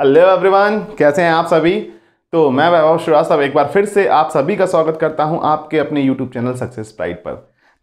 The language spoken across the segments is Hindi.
हेलो एवरीवन कैसे हैं आप सभी तो मैं वैभव श्रीवास्तव एक बार फिर से आप सभी का स्वागत करता हूं आपके अपने यूट्यूब चैनल सक्सेस प्राइड पर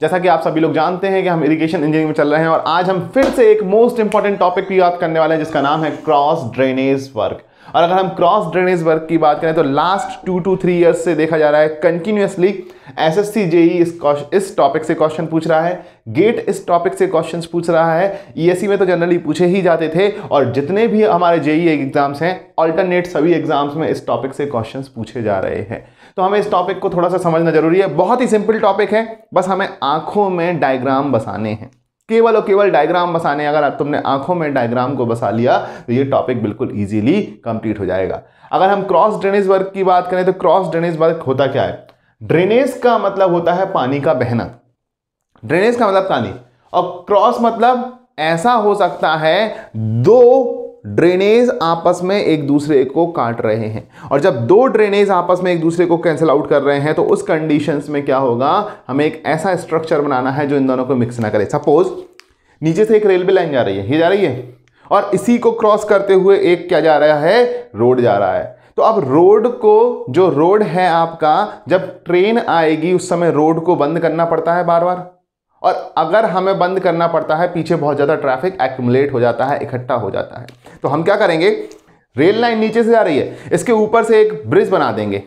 जैसा कि आप सभी लोग जानते हैं कि हम इरिगेशन इंजीनियरिंग में चल रहे हैं और आज हम फिर से एक मोस्ट इंपॉर्टेंट टॉपिक की बात करने वाले हैं जिसका नाम है क्रॉस ड्रेनेज वर्क और अगर हम क्रॉस ड्रेनेज वर्क की बात करें तो last two two three years से देखा जा रहा है कंटिन्यूसली एसएससी जेई e इस इस टॉपिक से क्वेश्चन पूछ रहा है गेट इस टॉपिक से क्वेश्चन पूछ रहा है ईएससी e में तो जनरली पूछे ही जाते थे और जितने भी हमारे जेई एग्जाम्स e हैं ऑल्टरनेट सभी एग्जाम्स में इस टॉपिक से क्वेश्चन पूछे जा रहे हैं तो हमें इस टॉपिक को थोड़ा सा समझना जरूरी है बहुत ही सिंपल टॉपिक है बस हमें आंखों में डायग्राम बसाने हैं केवल और केवल डायग्राम बसाने अगर तुमने आंखों में डायग्राम को बसा लिया तो ये टॉपिक बिल्कुल इजीली कंप्लीट हो जाएगा अगर हम क्रॉस ड्रेनेज वर्क की बात करें तो क्रॉस ड्रेनेज वर्क होता क्या है ड्रेनेज का मतलब होता है पानी का बहना ड्रेनेज का मतलब पानी और क्रॉस मतलब ऐसा हो सकता है दो ड्रेनेज आपस में एक दूसरे को काट रहे हैं और जब दो ड्रेनेज आपस में एक दूसरे को कैंसिल आउट कर रहे हैं तो उस कंडीशंस में क्या होगा हमें एक ऐसा स्ट्रक्चर बनाना है जो इन दोनों को मिक्स ना करे सपोज नीचे से एक रेलवे लाइन जा रही है ये जा रही है और इसी को क्रॉस करते हुए एक क्या जा रहा है रोड जा रहा है तो अब रोड को जो रोड है आपका जब ट्रेन आएगी उस समय रोड को बंद करना पड़ता है बार बार और अगर हमें बंद करना पड़ता है पीछे बहुत ज़्यादा ट्रैफिक एक्यूमुलेट हो जाता है इकट्ठा हो जाता है तो हम क्या करेंगे रेल लाइन नीचे से जा रही है इसके ऊपर से एक ब्रिज बना देंगे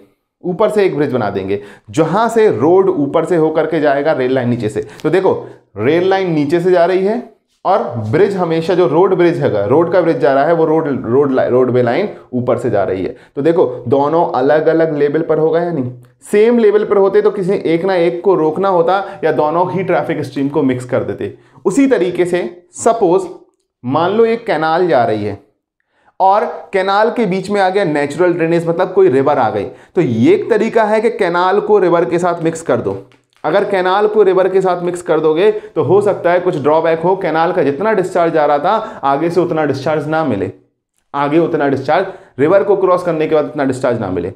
ऊपर से एक ब्रिज बना देंगे जहां से रोड ऊपर से होकर के जाएगा रेल लाइन नीचे से तो देखो रेल लाइन नीचे से जा रही है और ब्रिज हमेशा जो रोड ब्रिज है रोड का ब्रिज जा रहा है वो रोड रोड वे लाइन ऊपर से जा रही है तो देखो दोनों अलग अलग लेवल पर होगा या नहीं सेम लेवल पर होते तो किसी एक ना एक को रोकना होता या दोनों ही ट्रैफिक स्ट्रीम को मिक्स कर देते उसी तरीके से सपोज मान लो एक कैनाल जा रही है और कैनाल के बीच में आ गया नेचुरल ड्रेनेज मतलब कोई रिवर आ गई तो ये एक तरीका है कि कैनाल को रिवर के साथ मिक्स कर दो अगर कैनाल को रिवर के साथ मिक्स कर दोगे तो हो सकता है कुछ ड्रॉबैक हो कैनाल का जितना डिस्चार्ज आ रहा था आगे से उतना डिस्चार्ज ना मिले आगे उतना डिस्चार्ज रिवर को क्रॉस करने के बाद उतना डिस्चार्ज ना मिले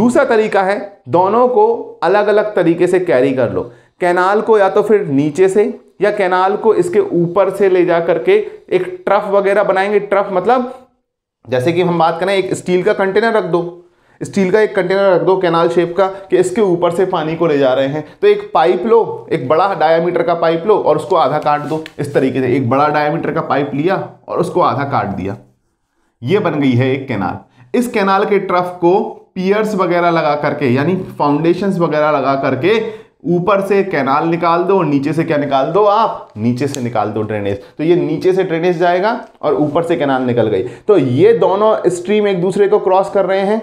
दूसरा तरीका है दोनों को अलग अलग तरीके से कैरी कर लो कैनाल को या तो फिर नीचे से या कैनाल को इसके ऊपर से ले जा करके एक ट्रफ वगैरह बनाएंगे ट्रफ मतलब जैसे कि हम बात करें एक स्टील का कंटेनर रख दो स्टील का एक कंटेनर रख दो कैनाल शेप का कि इसके ऊपर से पानी को ले जा रहे हैं तो एक पाइप लो एक बड़ा डायामीटर का पाइप लो और उसको आधा काट दो इस तरीके से एक बड़ा डायामीटर का पाइप लिया और उसको आधा काट दिया ये बन गई है एक कैनाल इस कैनाल के ट्रफ को पियर्स वगैरह लगा करके यानी फाउंडेशंस वगैरह लगा करके ऊपर से कैनाल निकाल दो और नीचे से क्या निकाल दो आप नीचे से निकाल दो ड्रेनेज तो ये नीचे से ड्रेनेज जाएगा और ऊपर से कैनाल निकल गई तो ये दोनों स्ट्रीम एक दूसरे को क्रॉस कर रहे हैं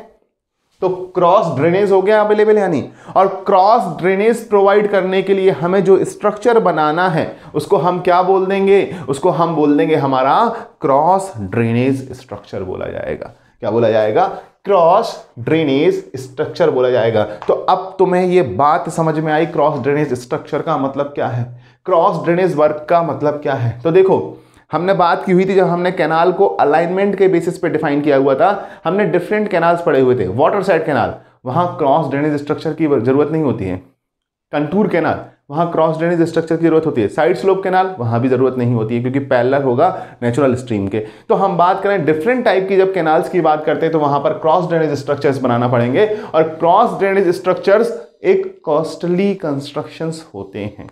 तो क्रॉस ड्रेनेज हो गया अवेलेबल यानी और क्रॉस ड्रेनेज प्रोवाइड करने के लिए हमें जो स्ट्रक्चर बनाना है उसको हम क्या बोल देंगे उसको हम बोल देंगे हमारा क्रॉस ड्रेनेज स्ट्रक्चर बोला जाएगा क्या बोला जाएगा क्रॉस ड्रेनेज स्ट्रक्चर बोला जाएगा तो अब तुम्हें ये बात समझ में आई क्रॉस ड्रेनेज स्ट्रक्चर का मतलब क्या है क्रॉस ड्रेनेज वर्क का मतलब क्या है तो देखो हमने बात की हुई थी जब हमने कैनाल को अलाइनमेंट के बेसिस पे डिफाइन किया हुआ था हमने डिफरेंट कैनाल्स पड़े हुए थे वाटर साइड कैनाल वहाँ क्रॉस ड्रेनेज स्ट्रक्चर की जरूरत नहीं होती है कंटूर कैनाल वहाँ क्रॉस ड्रेनेज स्ट्रक्चर की जरूरत होती है साइड स्लोप कैनाल वहाँ भी जरूरत नहीं होती है क्योंकि पैलर होगा नेचुरल स्ट्रीम के तो हम बात करें डिफरेंट टाइप की जब कैनाल्स की बात करते हैं तो वहाँ पर क्रॉस ड्रेनेज स्ट्रक्चर्स बनाना पड़ेंगे और क्रॉस ड्रेनेज स्ट्रक्चर्स एक कॉस्टली कंस्ट्रक्शंस होते हैं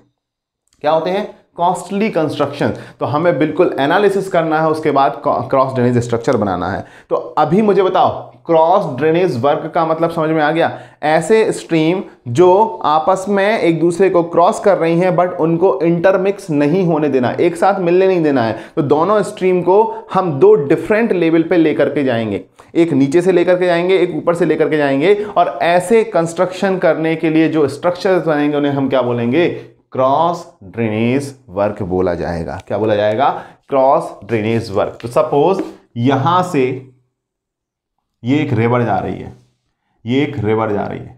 क्या होते हैं कॉस्टली कंस्ट्रक्शन तो हमें बिल्कुल एनालिसिस करना है उसके बाद क्रॉस ड्रेनेज स्ट्रक्चर बनाना है तो अभी मुझे बताओ क्रॉस ड्रेनेज वर्क का मतलब समझ में आ गया ऐसे स्ट्रीम जो आपस में एक दूसरे को क्रॉस कर रही हैं बट उनको इंटरमिक्स नहीं होने देना एक साथ मिलने नहीं देना है तो दोनों स्ट्रीम को हम दो डिफरेंट लेवल पे लेकर के जाएंगे एक नीचे से लेकर के जाएंगे एक ऊपर से लेकर के जाएंगे और ऐसे कंस्ट्रक्शन करने के लिए जो स्ट्रक्चर्स बनेंगे उन्हें हम क्या बोलेंगे क्रॉस ड्रेनेज वर्क बोला जाएगा क्या बोला जाएगा क्रॉस ड्रेनेज वर्क तो सपोज यहां से ये एक रिवर जा रही है ये एक रिवर जा रही है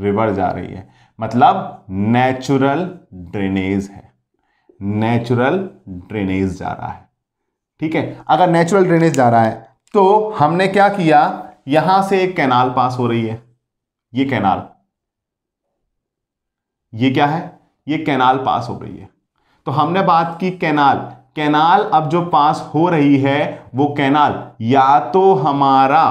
रिवर जा रही है मतलब नेचुरल ड्रेनेज है नेचुरल ड्रेनेज जा रहा है ठीक है अगर नेचुरल ड्रेनेज जा रहा है तो हमने क्या किया यहां से एक कैनाल पास हो रही है ये कैनाल ये क्या है ये कैनाल पास हो रही है तो हमने बात की कैनाल कैनाल अब जो पास हो रही है वो कैनाल या तो हमारा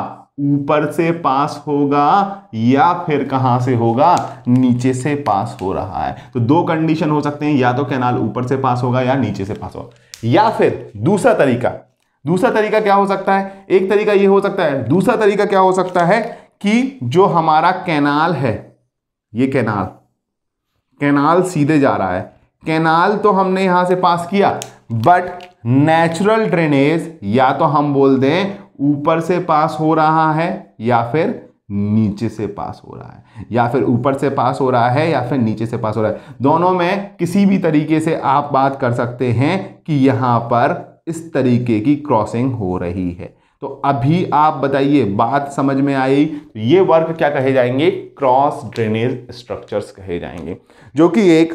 ऊपर से पास होगा या फिर कहां से होगा नीचे से पास हो रहा है तो दो कंडीशन हो सकते हैं या तो कैनाल ऊपर से पास होगा या नीचे से पास होगा या फिर दूसरा तरीका दूसरा तरीका क्या हो सकता है एक तरीका यह हो सकता है दूसरा तरीका क्या हो सकता है कि जो हमारा कैनाल है ये कैनाल कैनाल सीधे जा रहा है कैनाल तो हमने यहां से पास किया बट नेचुरल ड्रेनेज या तो हम बोल दें ऊपर से पास हो रहा है या फिर नीचे से पास हो रहा है या फिर ऊपर से पास हो रहा है या फिर नीचे से पास हो रहा है दोनों में किसी भी तरीके से आप बात कर सकते हैं कि यहाँ पर इस तरीके की क्रॉसिंग हो रही है तो अभी आप बताइए बात समझ में आई तो ये वर्क क्या कहे जाएंगे क्रॉस ड्रेनेज स्ट्रक्चर्स कहे जाएंगे जो कि एक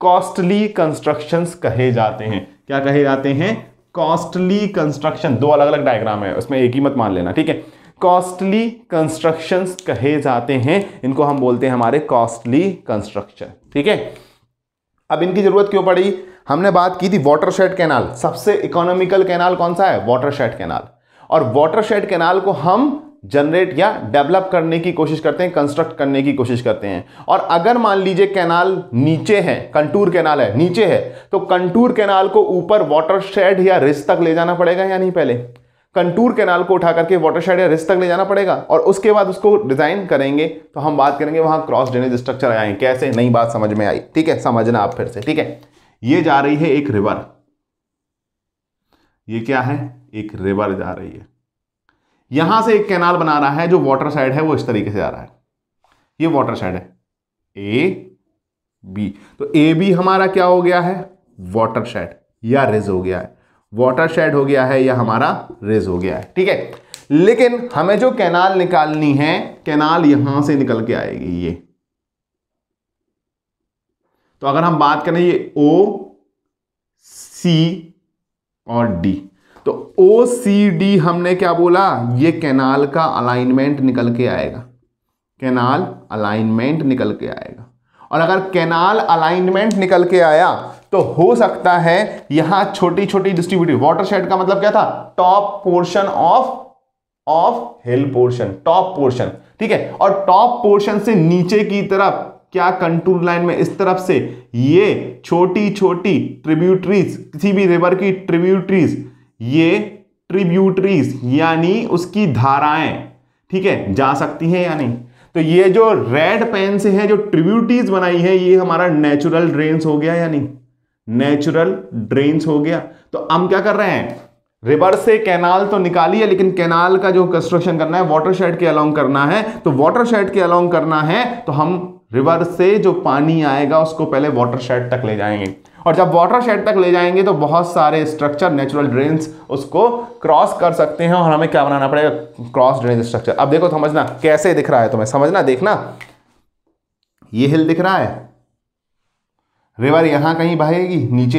कॉस्टली कंस्ट्रक्शंस कहे जाते हैं क्या कहे जाते हैं कॉस्टली कंस्ट्रक्शन दो अलग अलग डायग्राम है उसमें एक ही मत मान लेना ठीक है कॉस्टली कंस्ट्रक्शंस कहे जाते हैं इनको हम बोलते हैं हमारे कॉस्टली कंस्ट्रक्शन ठीक है अब इनकी जरूरत क्यों पड़ी हमने बात की थी वाटरशेड कैनाल सबसे इकोनॉमिकल कैनाल कौन सा है वाटरशेड कैनाल और वाटर शेड कैनाल को हम जनरेट या डेवलप करने की कोशिश करते हैं कंस्ट्रक्ट करने की कोशिश करते हैं और अगर मान लीजिए कैनाल नीचे है कंटूर कैनाल है नीचे है तो कंटूर कैनाल को ऊपर वाटर शेड या रिस तक ले जाना पड़ेगा या नहीं पहले कंटूर कैनाल को उठा करके वाटर शेड या रिस तक ले जाना पड़ेगा और उसके बाद उसको डिज़ाइन करेंगे तो हम बात करेंगे वहां क्रॉस ड्रेनेज स्ट्रक्चर आए कैसे नई बात समझ में आई ठीक है समझना आप फिर से ठीक है ये जा रही है एक रिवर ये क्या है एक रिवर जा रही है यहां से एक कैनाल बना रहा है जो वाटर साइड है वो इस तरीके से जा रहा है ये वाटर साइड है ए बी तो ए बी हमारा क्या हो गया है वाटर शेड या रेज हो गया है वाटर शेड हो गया है या हमारा रेज हो गया है ठीक है लेकिन हमें जो कैनाल निकालनी है कैनाल यहां से निकल के आएगी ये तो अगर हम बात करें ये ओ सी और डी तो ओ सी डी हमने क्या बोला ये कैनाल का अलाइनमेंट निकल के आएगा कैनाल अलाइनमेंट निकल के आएगा और अगर कैनाल अलाइनमेंट निकल के आया तो हो सकता है यहां छोटी छोटी डिस्ट्रीब्यूटिव वाटरशेड का मतलब क्या था top portion of of hill portion top portion ठीक है और टॉप पोर्शन से नीचे की तरफ क्या कंटूर लाइन में इस तरफ से ये छोटी छोटी ट्रिब्यूटरीज किसी भी रिवर की ट्रिब्यूटरीज ये ट्रिब्यूटरीज यानी उसकी धाराएं ठीक है जा सकती हैं या नहीं तो ये जो रेड पेन से है जो ट्रिब्यूटरीज बनाई है ये हमारा नेचुरल ड्रेन्स हो गया या नहीं नेचुरल ड्रेन्स हो गया तो हम क्या कर रहे हैं रिवर से कैनाल तो निकाली है लेकिन कैनाल का जो कंस्ट्रक्शन करना है वाटर शेड के अलोंग करना है तो वाटर शेड के अलोंग करना है तो हम रिवर से जो पानी आएगा उसको पहले वाटर शेड तक ले जाएंगे और जब वाटर शेड तक ले जाएंगे तो बहुत सारे स्ट्रक्चर नेचुरल ड्रेन्स उसको क्रॉस कर सकते हैं और हमें क्या बनाना पड़ेगा क्रॉस ड्रेन स्ट्रक्चर अब देखो समझना कैसे दिख रहा है तुम्हें समझना देखना ये हिल दिख रहा है रिवर यहां कहीं बहेगी नीचे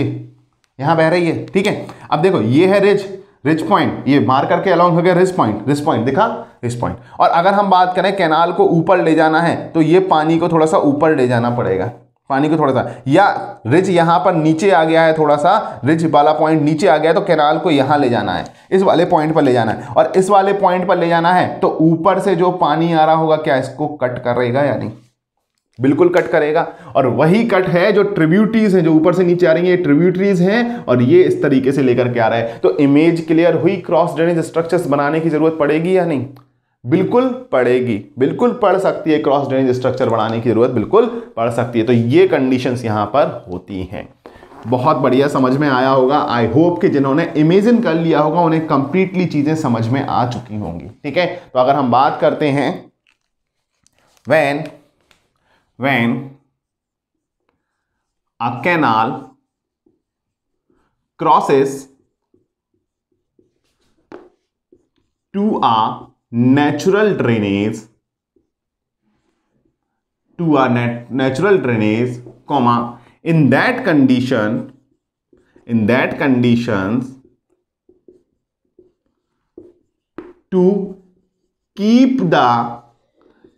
यहां बह रही है ठीक है अब देखो ये है रिज रिच पॉइंट ये मार करके अलाउंस हो गया रिच पॉइंट रिच पॉइंट दिखा रिच पॉइंट और अगर हम बात करें कैनाल को ऊपर ले जाना है तो ये पानी को थोड़ा सा ऊपर ले जाना पड़ेगा पानी को थोड़ा सा या रिज यहाँ पर नीचे आ गया है थोड़ा सा रिज वाला पॉइंट नीचे आ गया है तो कैनाल को यहाँ ले जाना है इस वाले पॉइंट पर ले जाना है और इस वाले पॉइंट पर ले जाना है तो ऊपर से जो पानी आ रहा होगा क्या इसको कट करेगा या नहीं बिल्कुल कट करेगा और वही कट है जो ट्रिब्यूटरीज हैं जो ऊपर से नीचे आ रही हैं ट्रिब्यूटरीज हैं और ये इस तरीके से लेकर के आ रहा है तो इमेज क्लियर हुई क्रॉस ड्रेनेज स्ट्रक्चर्स बनाने की जरूरत पड़ेगी या नहीं बिल्कुल पड़ेगी बिल्कुल पड़ सकती है क्रॉस ड्रेनेज स्ट्रक्चर बनाने की जरूरत बिल्कुल पड़ सकती है तो ये कंडीशन यहाँ पर होती हैं बहुत बढ़िया समझ में आया होगा आई होप कि जिन्होंने इमेजिन कर लिया होगा उन्हें कंप्लीटली चीज़ें समझ में आ चुकी होंगी ठीक है तो अगर हम बात करते हैं when when a canal crosses to a natural drainage to a nat natural drainage comma in that condition in that conditions to keep the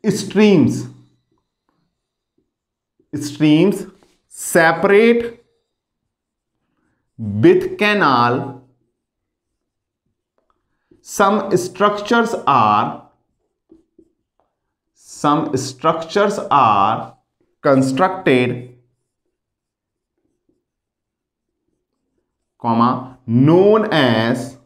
streams streams separate with canal some structures are some structures are constructed comma known as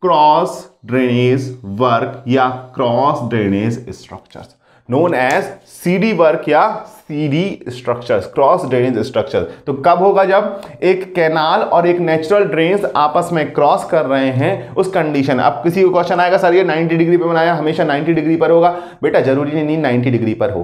cross drainage work या cross drainage structures known as CD work या CD structures cross drainage structure तो कब होगा जब एक कैनाल और एक नेचुरल ड्रेन्स आपस में क्रॉस कर रहे हैं उस कंडीशन अब किसी को क्वेश्चन आएगा सर ये 90 डिग्री पे बनाया हमेशा 90 डिग्री पर होगा बेटा जरूरी नहीं 90 डिग्री पर हो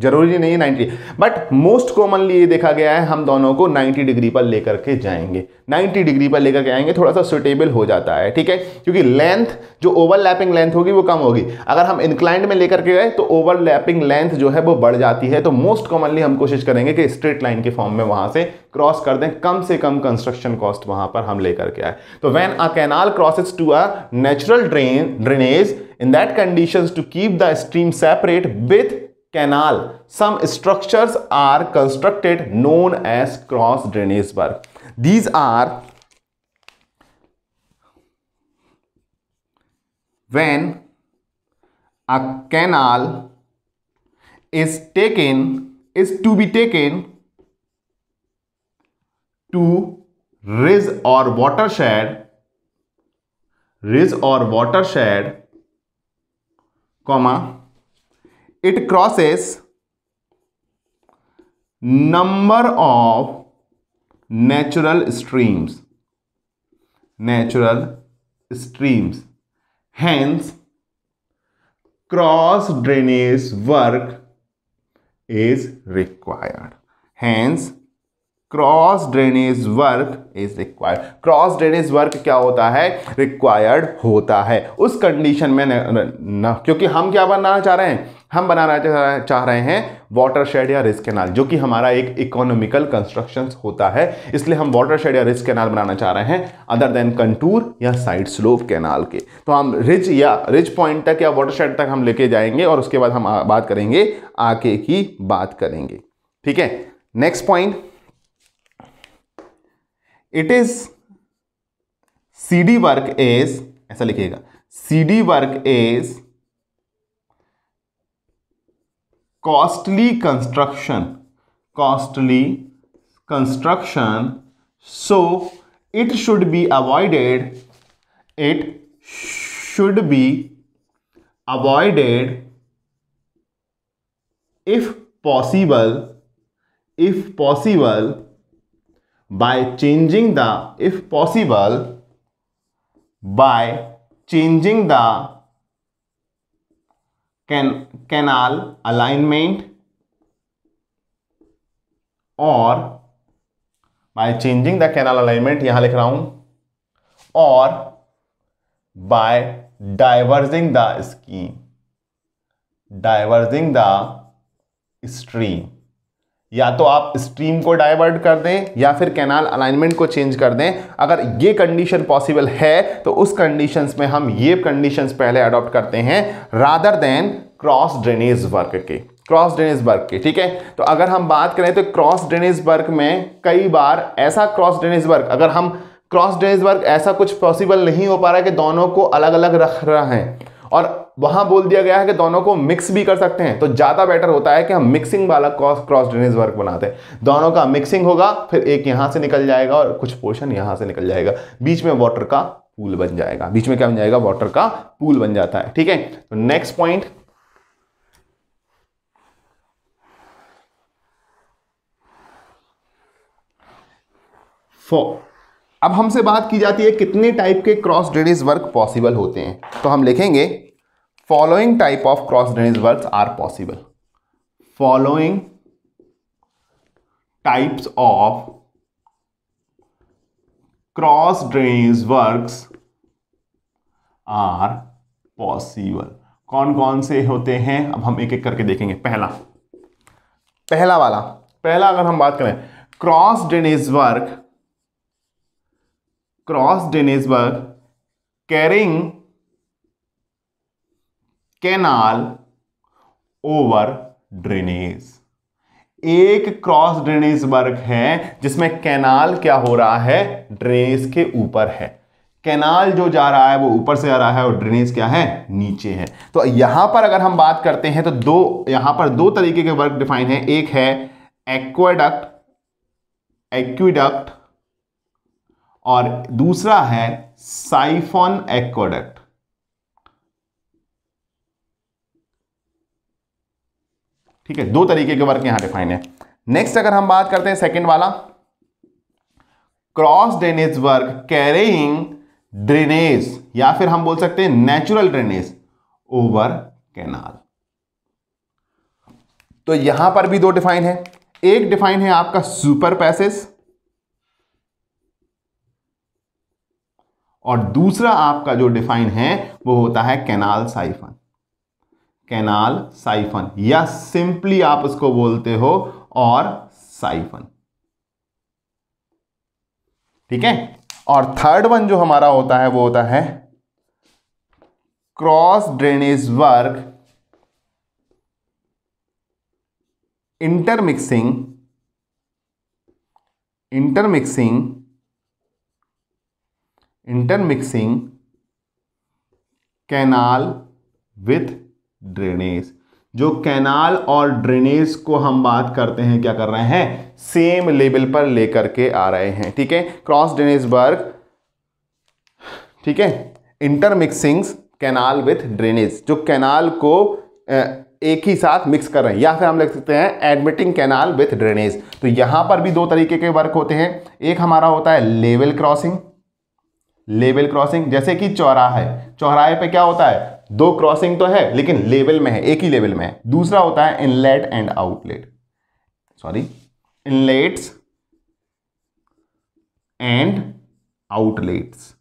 जरूरी नहीं है 90 बट मोस्ट कॉमनली ये देखा गया है हम दोनों को 90 डिग्री पर लेकर के जाएंगे 90 डिग्री पर लेकर के आएंगे थोड़ा सा सुटेबल हो जाता है ठीक है क्योंकि लेंथ जो ओवरलैपिंग लेंथ होगी वो कम होगी अगर हम इंक्लाइंड में लेकर के गए तो ओवरलैपिंग लेंथ जो है वो बढ़ जाती है तो मोस्ट कॉमनली हम कोशिश करेंगे कि स्ट्रेट लाइन के फॉर्म में वहां से क्रॉस कर दें कम से कम कंस्ट्रक्शन कॉस्ट वहां पर हम लेकर के आए तो when a canal crosses to a natural drain drainage in that condition to keep the stream separate with canal. Some structures are constructed known as cross drainage work. These are when a canal is taken is to be taken to ridge or watershed ridge or watershed comma it crosses number of natural streams natural streams hence cross drainage work is required hence cross drainage work is required cross drainage work क्या होता है रिक्वायर्ड होता है उस कंडीशन में न, न, न, क्योंकि हम क्या बनाना चाह रहे हैं हम बनाना चाह रहे हैं वाटर शेड या रिस्क कैनाल जो कि हमारा एक इकोनॉमिकल कंस्ट्रक्शन होता है इसलिए हम वाटर शेड या रिस्क कैनाल बनाना चाह रहे हैं अदर देन कंटूर या साइड स्लोप कैनाल के तो हम रिज या रिज पॉइंट तक या वाटर शेड तक हम लेके जाएंगे और उसके बाद हम बात करेंगे आके की बात करेंगे ठीक है next point it is C D work is ऐसा लिखिएगा C D work is costly construction costly construction so it should be avoided it should be avoided if possible if possible by changing the if possible by changing the can, canal alignment or by changing the canal alignment यहां लिख रहा हूं और by diverging the scheme diverging the stream या तो आप स्ट्रीम को डाइवर्ट कर दें या फिर कैनाल अलाइनमेंट को चेंज कर दें अगर ये कंडीशन पॉसिबल है तो उस कंडीशंस में हम ये कंडीशंस पहले अडॉप्ट करते हैं rather than cross drainage work के क्रॉस ड्रेनेज वर्क के ठीक है तो अगर हम बात करें तो क्रॉस ड्रेनेज वर्क में कई बार ऐसा क्रॉस ड्रेनेज वर्क अगर हम क्रॉस ड्रेनेज वर्क ऐसा कुछ पॉसिबल नहीं हो पा रहा है कि दोनों को अलग अलग रख रहा है और वहां बोल दिया गया है कि दोनों को मिक्स भी कर सकते हैं तो ज़्यादा बेटर होता है कि हम मिक्सिंग वाला क्रॉस ड्रेनेज वर्क बनाते हैं दोनों का मिक्सिंग होगा फिर एक यहां से निकल जाएगा और कुछ पोर्शन यहां से निकल जाएगा बीच में वॉटर का पूल बन जाएगा बीच में क्या बन जाएगा वॉटर का पूल बन जाता है ठीक है तो नेक्स्ट पॉइंट फोर अब हमसे बात की जाती है कितने टाइप के क्रॉस ड्रेनेज वर्क पॉसिबल होते हैं तो हम लिखेंगे following type of cross drainage work are possible following types of cross drainage works are possible कौन कौन से होते हैं अब हम एक एक करके देखेंगे पहला पहला वाला पहला अगर हम बात करें cross drainage work drainage Dennisburg carrying canal over drainage एक क्रॉस ड्रेनेज वर्ग है जिसमें कैनाल क्या हो रहा है ड्रेनेज के ऊपर है कैनाल जो जा रहा है वो ऊपर से आ रहा है और ड्रेनेज क्या है नीचे है तो यहां पर अगर हम बात करते हैं तो दो यहां पर दो तरीके के वर्ग डिफाइन है एक है एक्वाडक्ट एक्वीडक्ट और दूसरा है साइफॉन एक्वाडक्ट ठीक है दो तरीके के वर्क यहां डिफाइन है नेक्स्ट अगर हम बात करते हैं सेकंड वाला cross drainage work carrying drainage या फिर हम बोल सकते हैं नेचुरल ड्रेनेज ओवर कैनाल तो यहां पर भी दो डिफाइन है एक डिफाइन है आपका सुपर पैसेज और दूसरा आपका जो डिफाइन है वो होता है कैनाल साइफन कैनाल साइफन या सिंपली आप उसको बोलते हो और साइफन ठीक है और थर्ड वन जो हमारा होता है वो होता है cross drainage work intermixing intermixing intermixing canal with drainage जो कैनाल और ड्रेनेज को हम बात करते हैं क्या कर रहे हैं सेम लेवल पर लेकर के आ रहे हैं ठीक है क्रॉस ड्रेनेज वर्क ठीक है इंटरमिक्सिंग्स कैनाल विथ ड्रेनेज जो कैनाल को एक ही साथ मिक्स कर रहे हैं या फिर हम लिख सकते हैं एडमिटिंग कैनाल विथ ड्रेनेज तो यहां पर भी दो तरीके के वर्क होते हैं एक हमारा होता है लेवल क्रॉसिंग लेवल क्रॉसिंग जैसे कि चौराह है चौराहे पे क्या होता है दो क्रॉसिंग तो है लेकिन लेवल में है एक ही लेवल में है दूसरा होता है inlet and outlet sorry inlets and outlets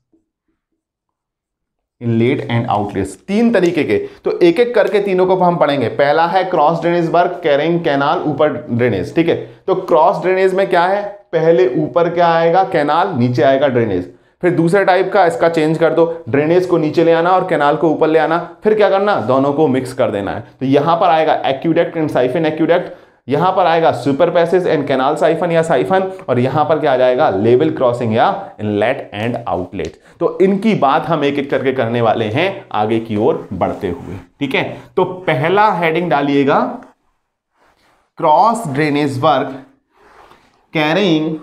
inlet and outlets तीन तरीके के तो एक एक करके तीनों को हम पढ़ेंगे पहला है cross drainage work carrying canal ऊपर ड्रेनेज ठीक है तो क्रॉस ड्रेनेज में क्या है पहले ऊपर क्या आएगा कैनाल नीचे आएगा ड्रेनेज फिर दूसरे टाइप का इसका चेंज कर दो ड्रेनेज को नीचे ले आना और कैनाल को ऊपर ले आना फिर क्या करना दोनों को मिक्स कर देना है तो यहां पर आएगा एक्यूडेक्ट एंड साइफिन एक्यूडेक्ट यहां पर आएगा super passage and canal siphon या साइफन और यहां पर क्या आ जाएगा लेवल क्रॉसिंग या इनलेट एंड आउटलेट तो इनकी बात हम एक एक करके करने वाले हैं आगे की ओर बढ़ते हुए ठीक है तो पहला हेडिंग डालिएगा cross drainage work carrying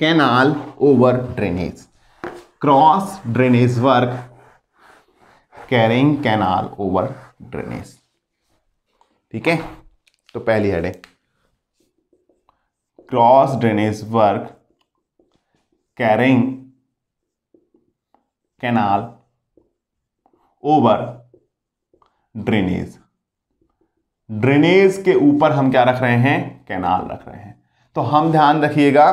canal over drainage cross drainage work carrying canal over drainage ठीक है तो पहली हेड है cross drainage work carrying canal over drainage drainage के ऊपर हम क्या रख रहे हैं कैनाल रख रहे हैं तो हम ध्यान रखिएगा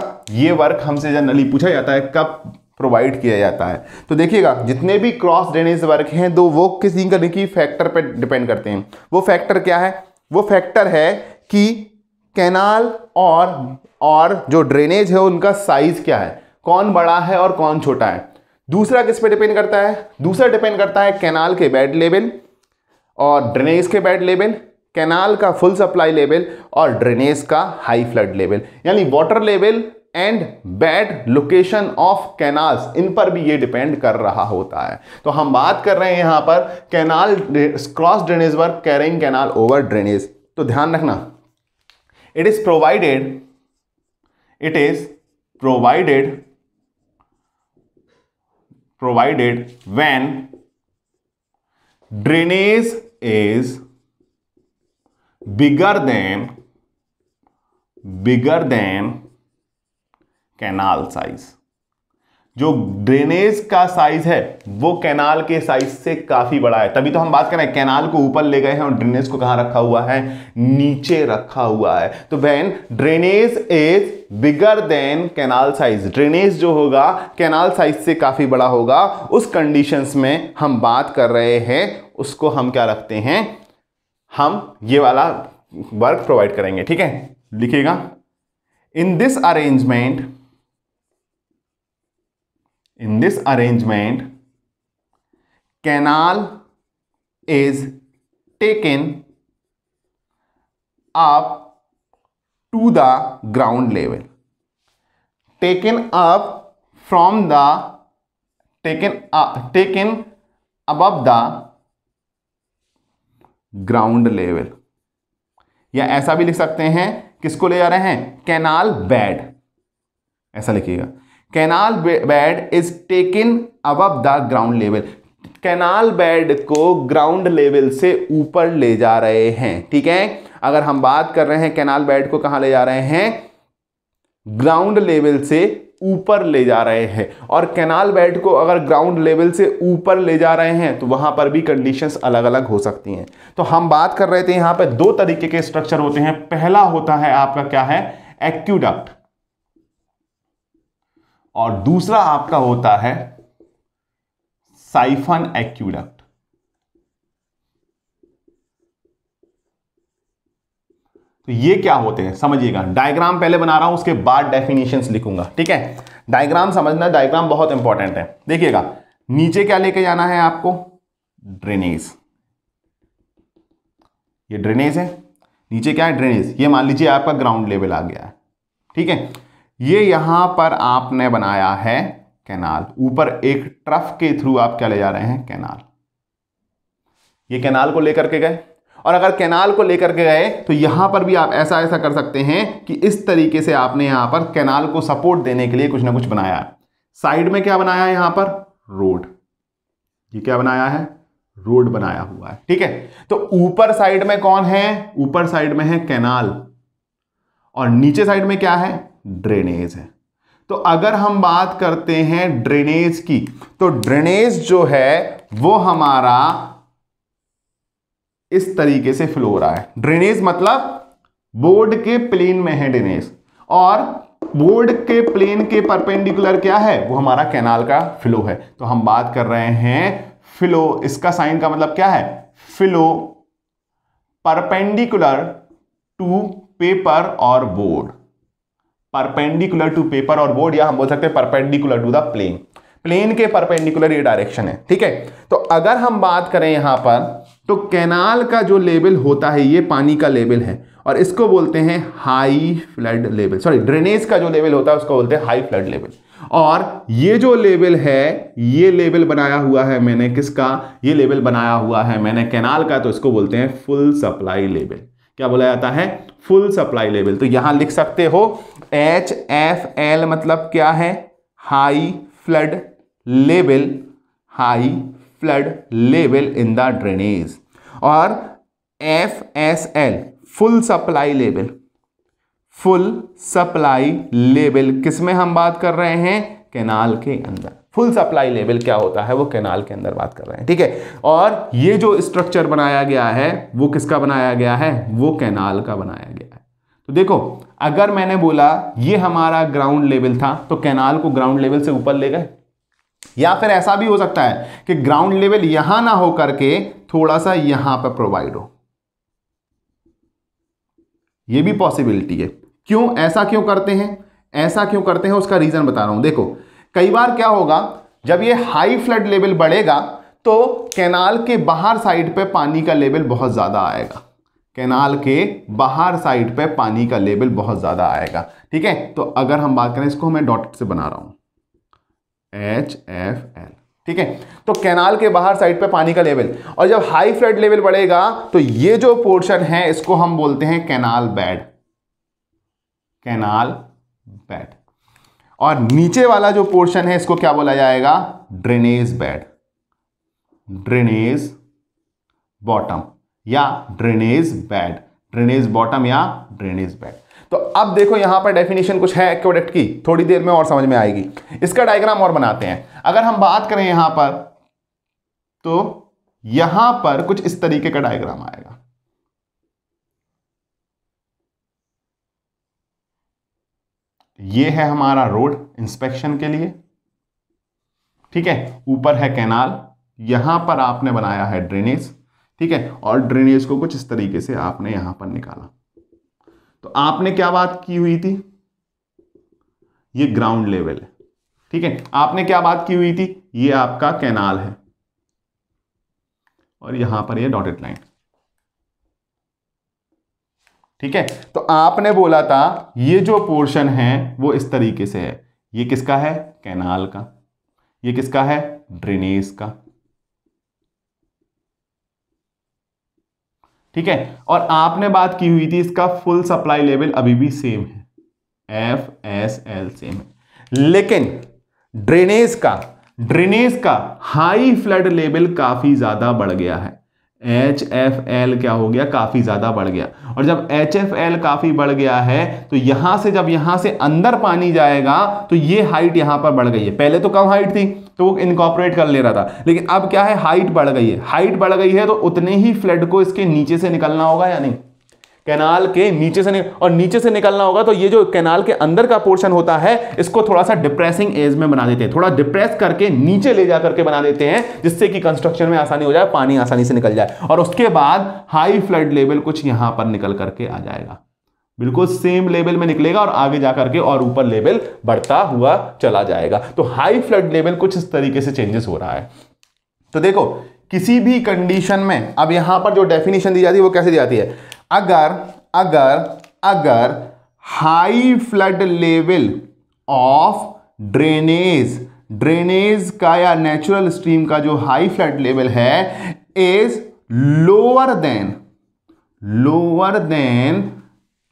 ये वर्क हमसे जनरली पूछा जाता है कब प्रोवाइड किया जाता है तो देखिएगा जितने भी क्रॉस ड्रेनेज वर्क हैं तो वो किसी करने की फैक्टर पर डिपेंड करते हैं वो फैक्टर क्या है वो फैक्टर है कि कैनाल और और जो ड्रेनेज है उनका साइज क्या है कौन बड़ा है और कौन छोटा है दूसरा किस पे डिपेंड करता है दूसरा डिपेंड करता है कैनाल के बेड लेवल और ड्रेनेज के बेड लेवल कैनाल का फुल सप्लाई लेवल और ड्रेनेज का हाई फ्लड लेवल यानी water level and bed location of canals इन पर भी ये डिपेंड कर रहा होता है तो हम बात कर रहे हैं यहां पर canal cross drainage work carrying canal over drainage तो ध्यान रखना it is provided it is provided provided when drainage is bigger than bigger than canal size जो ड्रेनेज का साइज है वो कैनाल के साइज से काफी बड़ा है तभी तो हम बात कर रहे हैं कैनाल को ऊपर ले गए हैं और ड्रेनेज को कहां रखा हुआ है नीचे रखा हुआ है तो when drainage is bigger than canal size drainage जो होगा कैनाल साइज से काफी बड़ा होगा उस कंडीशंस में हम बात कर रहे हैं उसको हम क्या रखते हैं हम ये वाला वर्क प्रोवाइड करेंगे ठीक है लिखिएगा in this arrangement in this arrangement canal is taken up to the ground level taken up from the taken up taken above the ground level या ऐसा भी लिख सकते हैं किसको ले जा रहे हैं कैनाल बेड ऐसा लिखिएगा canal bed is taken above the ground level canal bed को ग्राउंड लेवल से ऊपर ले जा रहे हैं ठीक है अगर हम बात कर रहे हैं कैनाल बेड को कहां ले जा रहे हैं ग्राउंड लेवल से ऊपर ले जा रहे हैं और कैनाल बेड को अगर ग्राउंड लेवल से ऊपर ले जा रहे हैं तो वहां पर भी कंडीशंस अलग अलग हो सकती हैं तो हम बात कर रहे थे यहां पर दो तरीके के स्ट्रक्चर होते हैं पहला होता है आपका क्या है एक्यूडक्ट और दूसरा आपका होता है साइफन एक्यूडक्ट तो ये क्या होते हैं समझिएगा डायग्राम पहले बना रहा हूं उसके बाद डेफिनेशंस लिखूंगा ठीक है डायग्राम समझना डायग्राम बहुत इंपॉर्टेंट है देखिएगा नीचे क्या लेके जाना है आपको ड्रेनेज ये ड्रेनेज है नीचे क्या है ड्रेनेज ये मान लीजिए आपका ग्राउंड लेवल आ गया है ठीक है ये यहां पर आपने बनाया है कैनाल ऊपर एक ट्रफ के थ्रू आप क्या ले जा रहे हैं कैनाल ये कैनाल को लेकर के गए और अगर कैनाल को लेकर के गए तो यहां पर भी आप ऐसा ऐसा कर सकते हैं कि इस तरीके से आपने यहां पर कैनाल को सपोर्ट देने के लिए कुछ ना कुछ बनाया साइड में क्या बनाया है यहां पर रोड ये क्या बनाया है रोड बनाया हुआ है ठीक है तो ऊपर साइड में कौन है ऊपर साइड में है कैनाल और नीचे साइड में क्या है ड्रेनेज है तो अगर हम बात करते हैं ड्रेनेज की तो ड्रेनेज जो है वो हमारा इस तरीके से फ्लो रहा है ड्रेनेज मतलब बोर्ड के प्लेन में है ड्रेनेज और बोर्ड के प्लेन के परपेंडिकुलर क्या है वो हमारा कैनाल का फ्लो है तो हम बात कर रहे हैं फ्लो इसका साइन का मतलब क्या है फ्लो परपेंडिकुलर टू पेपर और बोर्ड परपेंडिकुलर टू पेपर और बोर्ड या हम बोल सकते हैं perpendicular to the plane plane के परपेंडिकुलर ये डायरेक्शन है ठीक है तो अगर हम बात करें यहां पर तो कैनाल का जो लेवल होता है ये पानी का लेवल है और इसको बोलते हैं high flood level sorry drainage का जो लेवल होता है उसको बोलते हैं हाई फ्लड लेवल और ये जो लेवल है ये लेवल बनाया हुआ है मैंने किसका ये लेवल बनाया हुआ है मैंने कैनाल का तो इसको बोलते हैं फुल सप्लाई लेवल क्या बोला जाता है फुल सप्लाई लेवल तो यहां लिख सकते हो एच एफ एल मतलब क्या है high flood level high flood level in the drainage और F S L full supply level full supply level किसमें हम बात कर रहे हैं कैनाल के अंदर फुल सप्लाई लेवल क्या होता है वो कैनाल के अंदर बात कर रहे हैं ठीक है और ये जो स्ट्रक्चर बनाया गया है वो किसका बनाया गया है वो कैनाल का बनाया गया है तो देखो अगर मैंने बोला ये हमारा ग्राउंड लेवल था तो कैनाल को ग्राउंड लेवल से ऊपर ले गए या फिर ऐसा भी हो सकता है कि ग्राउंड लेवल यहां ना हो करके थोड़ा सा यहां पर प्रोवाइड हो ये भी पॉसिबिलिटी है क्यों ऐसा क्यों करते हैं ऐसा क्यों करते हैं उसका रीजन बता रहा हूं देखो कई बार क्या होगा जब ये हाई फ्लड लेवल बढ़ेगा तो कैनाल के बाहर साइड पे पानी का लेवल बहुत ज़्यादा आएगा कैनाल के बाहर साइड पे पानी का लेवल बहुत ज़्यादा आएगा ठीक है तो अगर हम बात करें इसको मैं डॉट से बना रहा हूँ एच एफ एल ठीक है तो कैनाल के बाहर साइड पे पानी का लेवल और जब हाई फ्लड लेवल बढ़ेगा तो ये जो पोर्शन है इसको हम बोलते हैं कैनाल बेड कैनाल बेड और नीचे वाला जो पोर्शन है इसको क्या बोला जाएगा ड्रेनेज बेड ड्रेनेज बॉटम या ड्रेनेज बेड ड्रेनेज बॉटम या ड्रेनेज बेड तो अब देखो यहां पर डेफिनेशन कुछ है प्रोडक्ट की थोड़ी देर में और समझ में आएगी इसका डायग्राम और बनाते हैं अगर हम बात करें यहां पर तो यहां पर कुछ इस तरीके का डायग्राम आएगा ये है हमारा रोड इंस्पेक्शन के लिए ठीक है ऊपर है कैनाल यहां पर आपने बनाया है ड्रेनेज ठीक है और ड्रेनेज को कुछ इस तरीके से आपने यहां पर निकाला तो आपने क्या बात की हुई थी ये ग्राउंड लेवल है ठीक है आपने क्या बात की हुई थी ये आपका कैनाल है और यहां पर ये डॉटेड लाइन ठीक है तो आपने बोला था ये जो पोर्शन है वो इस तरीके से है ये किसका है कैनाल का ये किसका है ड्रेनेज का ठीक है और आपने बात की हुई थी इसका फुल सप्लाई लेवल अभी भी सेम है एफ एस एल सेम है लेकिन ड्रेनेज का ड्रेनेज का हाई फ्लड लेवल काफी ज्यादा बढ़ गया है एच एफ एल क्या हो गया काफ़ी ज़्यादा बढ़ गया और जब एच एफ एल काफ़ी बढ़ गया है तो यहां से जब यहां से अंदर पानी जाएगा तो ये हाइट यहाँ पर बढ़ गई है पहले तो कम हाइट थी तो वो इनकॉपरेट कर ले रहा था लेकिन अब क्या है हाइट बढ़ गई है हाइट बढ़ गई है तो उतने ही फ्लड को इसके नीचे से निकलना होगा या नहीं कैनाल के नीचे से और नीचे से निकलना होगा तो ये जो कैनाल के अंदर का पोर्शन होता है इसको थोड़ा सा डिप्रेसिंग एज में बना देते हैं थोड़ा डिप्रेस करके नीचे ले जा करके बना देते हैं जिससे कि कंस्ट्रक्शन में आसानी हो जाए पानी आसानी से निकल जाए और उसके बाद हाई फ्लड लेवल कुछ यहां पर निकल करके आ जाएगा बिल्कुल सेम लेवल में निकलेगा और आगे जा करके और ऊपर लेवल बढ़ता हुआ चला जाएगा तो हाई फ्लड लेवल कुछ इस तरीके से चेंजेस हो रहा है तो देखो किसी भी कंडीशन में अब यहां पर जो डेफिनेशन दी जाती है वो कैसे दी जाती है अगर अगर अगर high flood level of drainage drainage का या नेचुरल स्ट्रीम का जो हाई फ्लड लेवल है is lower than lower than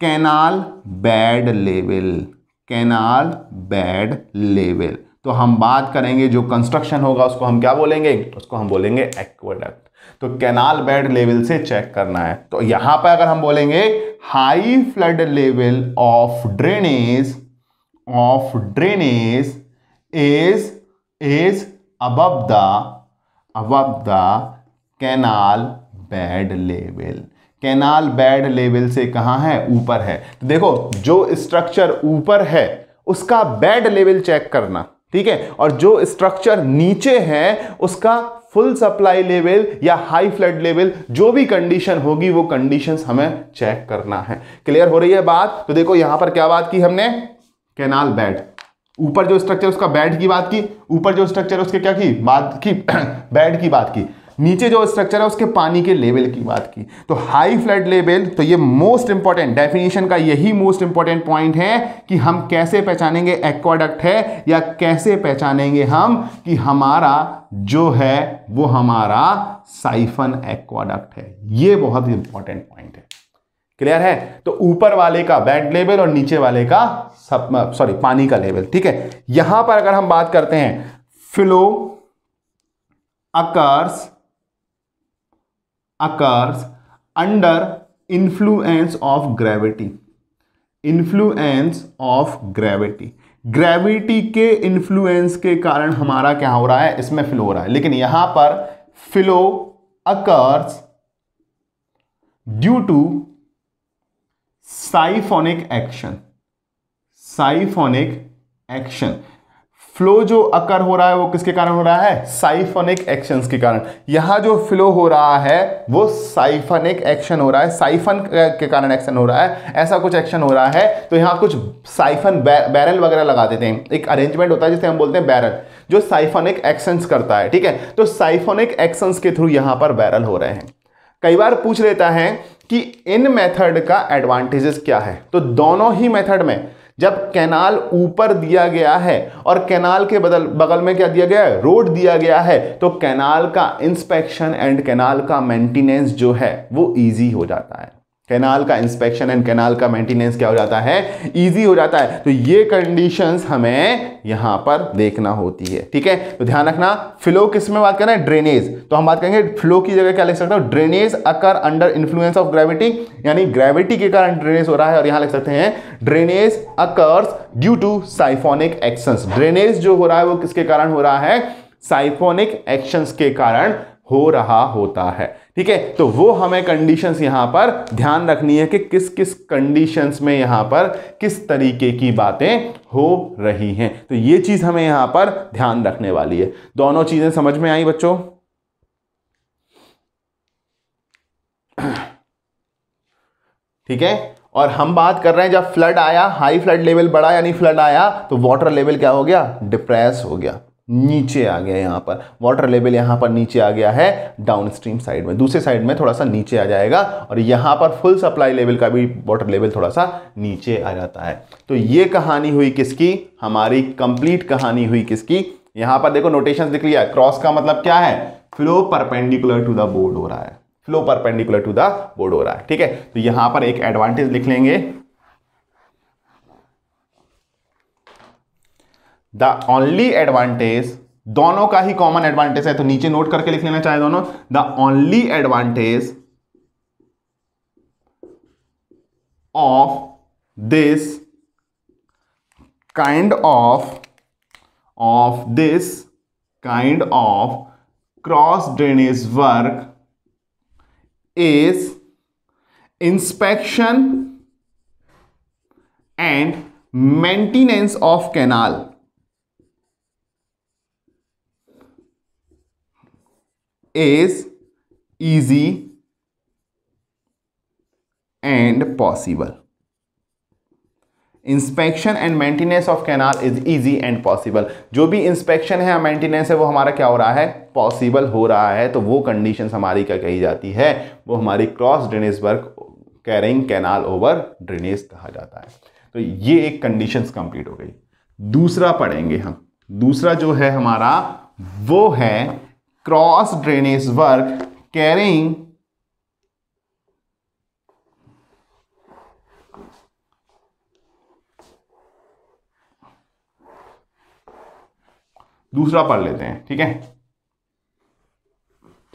canal bed level canal bed level तो हम बात करेंगे जो कंस्ट्रक्शन होगा उसको हम क्या बोलेंगे उसको हम बोलेंगे एक्वाडक्ट तो कैनाल बेड लेवल से चेक करना है तो यहां पर अगर हम बोलेंगे high flood level of drainage of drainage is is above the above the canal bed level canal bed level से कहाँ है ऊपर है तो देखो जो स्ट्रक्चर ऊपर है उसका बेड लेवल चेक करना ठीक है और जो स्ट्रक्चर नीचे है उसका फुल सप्लाई लेवल या हाई फ्लड लेवल जो भी कंडीशन होगी वो कंडीशन हमें चेक करना है क्लियर हो रही है बात तो देखो यहां पर क्या बात की हमने कैनाल बेड ऊपर जो स्ट्रक्चर उसका बेड की बात की ऊपर जो स्ट्रक्चर उसके क्या की बात की बेड की बात की नीचे जो स्ट्रक्चर है उसके पानी के लेवल की बात की तो हाई फ्लड लेवल तो ये मोस्ट इंपॉर्टेंट डेफिनेशन का यही मोस्ट इंपॉर्टेंट पॉइंट है कि हम कैसे पहचानेंगे एक्वाडक्ट है या कैसे पहचानेंगे हम कि हमारा जो है वो हमारा साइफन एक्वाडक्ट है ये बहुत इंपॉर्टेंट पॉइंट है क्लियर है तो ऊपर वाले का बेड लेवल और नीचे वाले का सॉरी uh, पानी का लेवल ठीक है यहां पर अगर हम बात करते हैं flow occurs occurs under influence of gravity influence of gravity gravity के इन्फ्लुएंस के कारण हमारा क्या हो रहा है इसमें फ्लो हो रहा है लेकिन यहां पर flow occurs due to siphonic action siphonic action flow जो अकर हो रहा है वो किसके कारण हो रहा है साइफोनिक एक्शंस के कारण यहां जो फ्लो हो रहा है वो साइफनिक एक्शन हो रहा है साइफन के कारण एक्शन हो रहा है ऐसा कुछ एक्शन हो रहा है तो यहां कुछ साइफन बैरल वगैरह लगा देते हैं एक अरेंजमेंट होता है जिसे हम बोलते हैं बैरल जो साइफोनिक एक्शंस करता है ठीक है तो साइफोनिक एक्शंस के थ्रू यहां पर बैरल हो रहे हैं कई बार पूछ लेता है कि इन मेथड का एडवांटेजेस क्या है तो दोनों ही मेथड में जब कैनाल ऊपर दिया गया है और कैनाल के बदल बगल में क्या दिया गया है रोड दिया गया है तो कैनाल का इंस्पेक्शन एंड कैनाल का मेंटेनेंस जो है वो ईजी हो जाता है कैनाल का इंस्पेक्शन एंड कैनाल का मेंटेनेंस क्या हो जाता है इजी हो जाता है तो ये कंडीशंस हमें यहां पर देखना होती है ठीक है तो ध्यान रखना फ्लो किस में बात करें ड्रेनेज तो हम बात करेंगे फ्लो की जगह क्या लिख सकते हो drainage occur under influence of gravity यानी ग्रेविटी के कारण ड्रेनेज हो रहा है और यहां लिख सकते हैं drainage occurs due to siphonic actions drainage जो हो रहा है वो किसके कारण हो रहा है साइफोनिक एक्शंस के कारण हो रहा होता है ठीक है तो वो हमें कंडीशंस यहां पर ध्यान रखनी है कि किस किस कंडीशंस में यहां पर किस तरीके की बातें हो रही हैं तो ये चीज़ हमें यहां पर ध्यान रखने वाली है दोनों चीज़ें समझ में आई बच्चों ठीक है और हम बात कर रहे हैं जब फ्लड आया हाई फ्लड लेवल बढ़ा यानी फ्लड आया तो वाटर लेवल क्या हो गया डिप्रेस हो गया नीचे आ गया यहाँ पर वाटर लेवल यहाँ पर नीचे आ गया है डाउन स्ट्रीम साइड में दूसरे साइड में थोड़ा सा नीचे आ जाएगा और यहाँ पर फुल सप्लाई लेवल का भी वाटर लेवल थोड़ा सा नीचे आ जाता है तो ये कहानी हुई किसकी हमारी कंप्लीट कहानी हुई किसकी यहाँ पर देखो नोटेशन दिख लिया क्रॉस का मतलब क्या है flow perpendicular to the board हो रहा है flow perpendicular to the board हो रहा है ठीक है तो यहाँ पर एक एडवांटेज लिख लेंगे द ओनली एडवांटेज दोनों का ही कॉमन एडवांटेज है तो नीचे नोट करके लिख लेना चाहे दोनों the only advantage of this kind of of this kind of cross drainage work is inspection and maintenance of canal is easy and possible inspection and maintenance of canal is easy and possible जो भी इंस्पेक्शन है मेंटेनेंस है वो हमारा क्या हो रहा है पॉसिबल हो रहा है तो वो कंडीशन हमारी क्या कही जाती है वो हमारी cross drainage work carrying canal over drainage कहा जाता है तो ये एक कंडीशन कंप्लीट हो गई दूसरा पढ़ेंगे हम दूसरा जो है हमारा वो है cross drainage work carrying दूसरा पढ़ लेते हैं ठीक है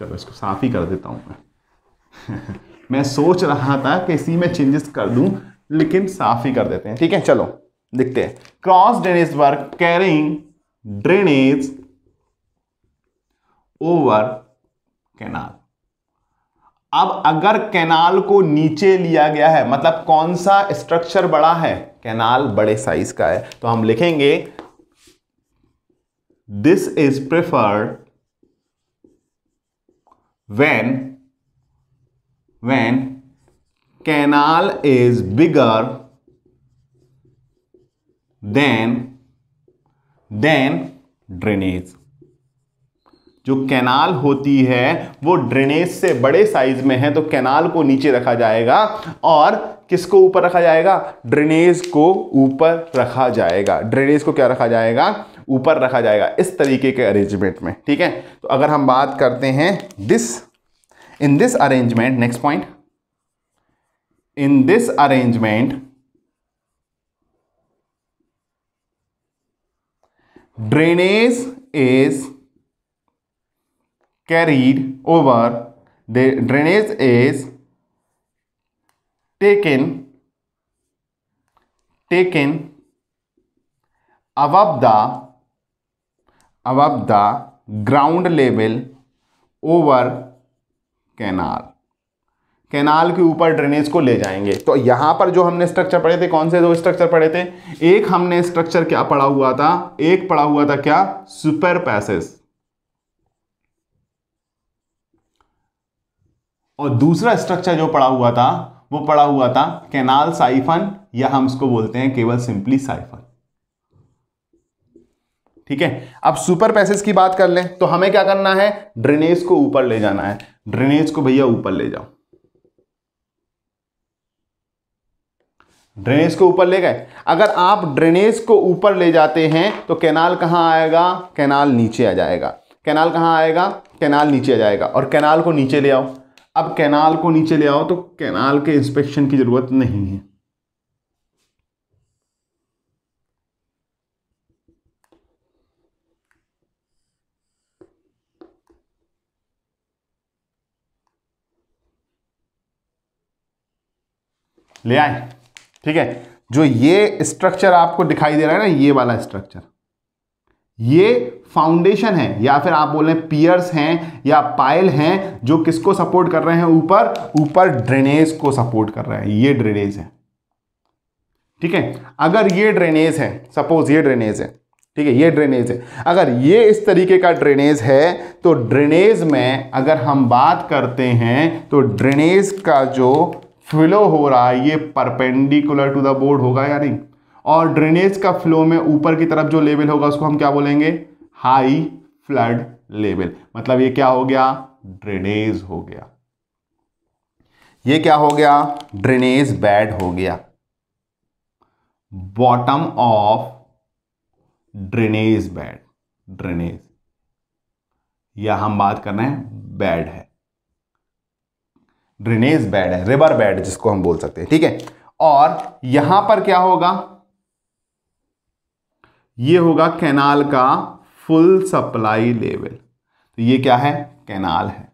चलो इसको साफ ही कर देता हूं मैं मैं सोच रहा था कि इसी में चेंजेस कर दूं लेकिन साफ ही कर देते हैं ठीक है चलो लिखते हैं cross drainage work carrying drainage over canal अब अगर कैनाल को नीचे लिया गया है मतलब कौन सा स्ट्रक्चर बड़ा है कैनाल बड़े साइज का है तो हम लिखेंगे this is preferred when when canal is bigger than than drainage जो कैनाल होती है वो ड्रेनेज से बड़े साइज में है तो कैनाल को नीचे रखा जाएगा और किसको ऊपर रखा जाएगा ड्रेनेज को ऊपर रखा जाएगा ड्रेनेज को क्या रखा जाएगा ऊपर रखा जाएगा इस तरीके के अरेंजमेंट में ठीक है तो अगर हम बात करते हैं this in this arrangement next point in this arrangement drainage is carried over the drainage is taken taken above the above the ground level over canal canal के ऊपर ड्रेनेज को ले जाएंगे तो यहाँ पर जो हमने स्ट्रक्चर पढ़े थे कौन से दो स्ट्रक्चर पढ़े थे एक हमने स्ट्रक्चर क्या पढ़ा हुआ था एक पढ़ा हुआ था क्या सुपर पैसेस और दूसरा स्ट्रक्चर जो पड़ा हुआ था वो पड़ा हुआ था कैनाल साइफन या हम इसको बोलते हैं केवल सिंपली साइफन ठीक है अब सुपर पैसेज की बात कर लें तो हमें क्या करना है ड्रेनेज को ऊपर ले जाना है ड्रेनेज को भैया ऊपर ले जाओ ड्रेनेज को ऊपर ले गए अगर आप ड्रेनेज को ऊपर ले जाते हैं तो कैनाल कहां आएगा कैनाल नीचे आ जाएगा कैनाल कहां आएगा कैनाल नीचे आ जाएगा और कैनाल को नीचे ले आओ अब कैनाल को नीचे ले आओ तो कैनाल के इंस्पेक्शन की ज़रूरत नहीं है ले आए ठीक है जो ये स्ट्रक्चर आपको दिखाई दे रहा है ना ये वाला स्ट्रक्चर ये फाउंडेशन है या फिर आप बोल रहे हैं पियर्स हैं या पाइल हैं जो किसको सपोर्ट कर रहे हैं ऊपर ऊपर ड्रेनेज को सपोर्ट कर रहे हैं ये ड्रेनेज है ठीक है अगर ये ड्रेनेज है सपोज ये ड्रेनेज है ठीक है ये ड्रेनेज है अगर ये इस तरीके का ड्रेनेज है तो ड्रेनेज में अगर हम बात करते हैं तो ड्रेनेज का जो फ्लो हो रहा है ये परपेंडिकुलर टू द बोर्ड होगा या नहीं और ड्रेनेज का फ्लो में ऊपर की तरफ जो लेवल होगा उसको हम क्या बोलेंगे हाई फ्लड लेवल मतलब ये क्या हो गया ड्रेनेज हो गया ये क्या हो गया ड्रेनेज बेड हो गया bottom of drainage bed drainage या हम बात कर रहे हैं बेड है ड्रेनेज बेड है रिवर बेड जिसको हम बोल सकते हैं ठीक है और यहां पर क्या होगा ये होगा कैनाल का फुल सप्लाई लेवल तो ये क्या है कैनाल है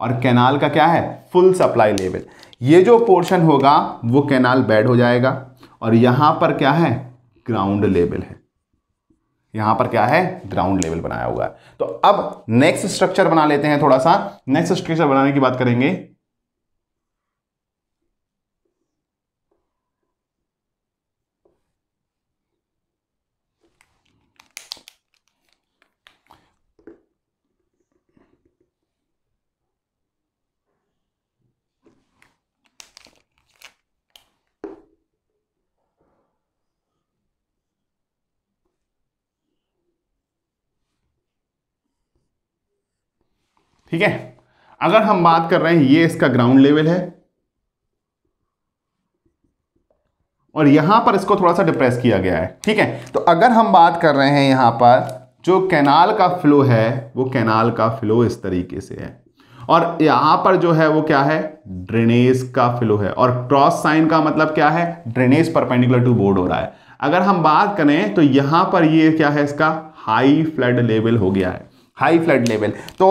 और कैनाल का क्या है फुल सप्लाई लेवल ये जो पोर्शन होगा वो कैनाल बेड हो जाएगा और यहां पर क्या है ग्राउंड लेवल है यहां पर क्या है ग्राउंड लेवल बनाया हुआ है तो अब नेक्स्ट स्ट्रक्चर बना लेते हैं थोड़ा सा नेक्स्ट स्ट्रक्चर बनाने की बात करेंगे ठीक है अगर हम बात कर रहे हैं ये इसका ग्राउंड लेवल है और यहां पर इसको थोड़ा सा डिप्रेस किया गया है ठीक है तो अगर हम बात कर रहे हैं यहां पर जो कैनाल का फ्लो है वो कैनाल का फ्लो इस तरीके से है और यहां पर जो है वो क्या है ड्रेनेज का फ्लो है और क्रॉस साइन का मतलब क्या है ड्रेनेज परपेंडिकुलर टू बोर्ड हो रहा है अगर हम बात करें तो यहां पर ये क्या है इसका हाई फ्लड लेवल हो गया है हाई फ्लड लेवल तो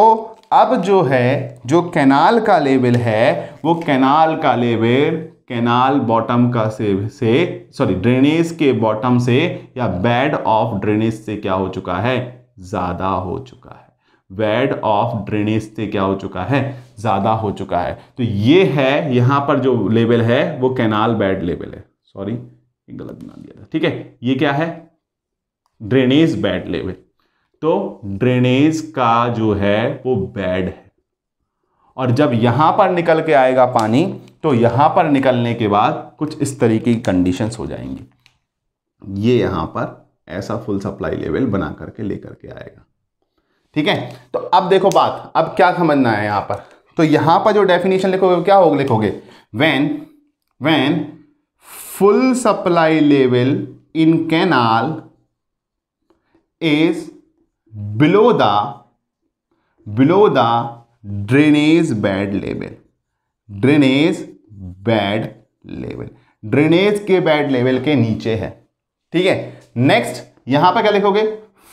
अब जो है जो कैनाल का लेवल है वो कैनाल का लेवल कैनाल बॉटम का से से सॉरी ड्रेनेज के बॉटम से या बेड ऑफ ड्रेनेज से क्या हो चुका है ज़्यादा हो चुका है बेड ऑफ ड्रेनेज से क्या हो चुका है ज़्यादा हो चुका है तो ये है यहाँ पर जो लेवल है वो कैनाल बेड लेवल है सॉरी गलत बना दिया था ठीक है ये क्या है ड्रेनेज बेड लेवल तो ड्रेनेज का जो है वो बेड है और जब यहां पर निकल के आएगा पानी तो यहां पर निकलने के बाद कुछ इस तरीके की कंडीशंस हो जाएंगी ये यहां पर ऐसा फुल सप्लाई लेवल बना करके लेकर के आएगा ठीक है तो अब देखो बात अब क्या समझना है यहां पर तो यहां पर जो डेफिनेशन लिखोगे क्या हो लिखोगे when when full supply level in canal is below the below the drainage bed level drainage bed level drainage के बैड लेवल के नीचे है ठीक है नेक्स्ट यहां पर क्या लिखोगे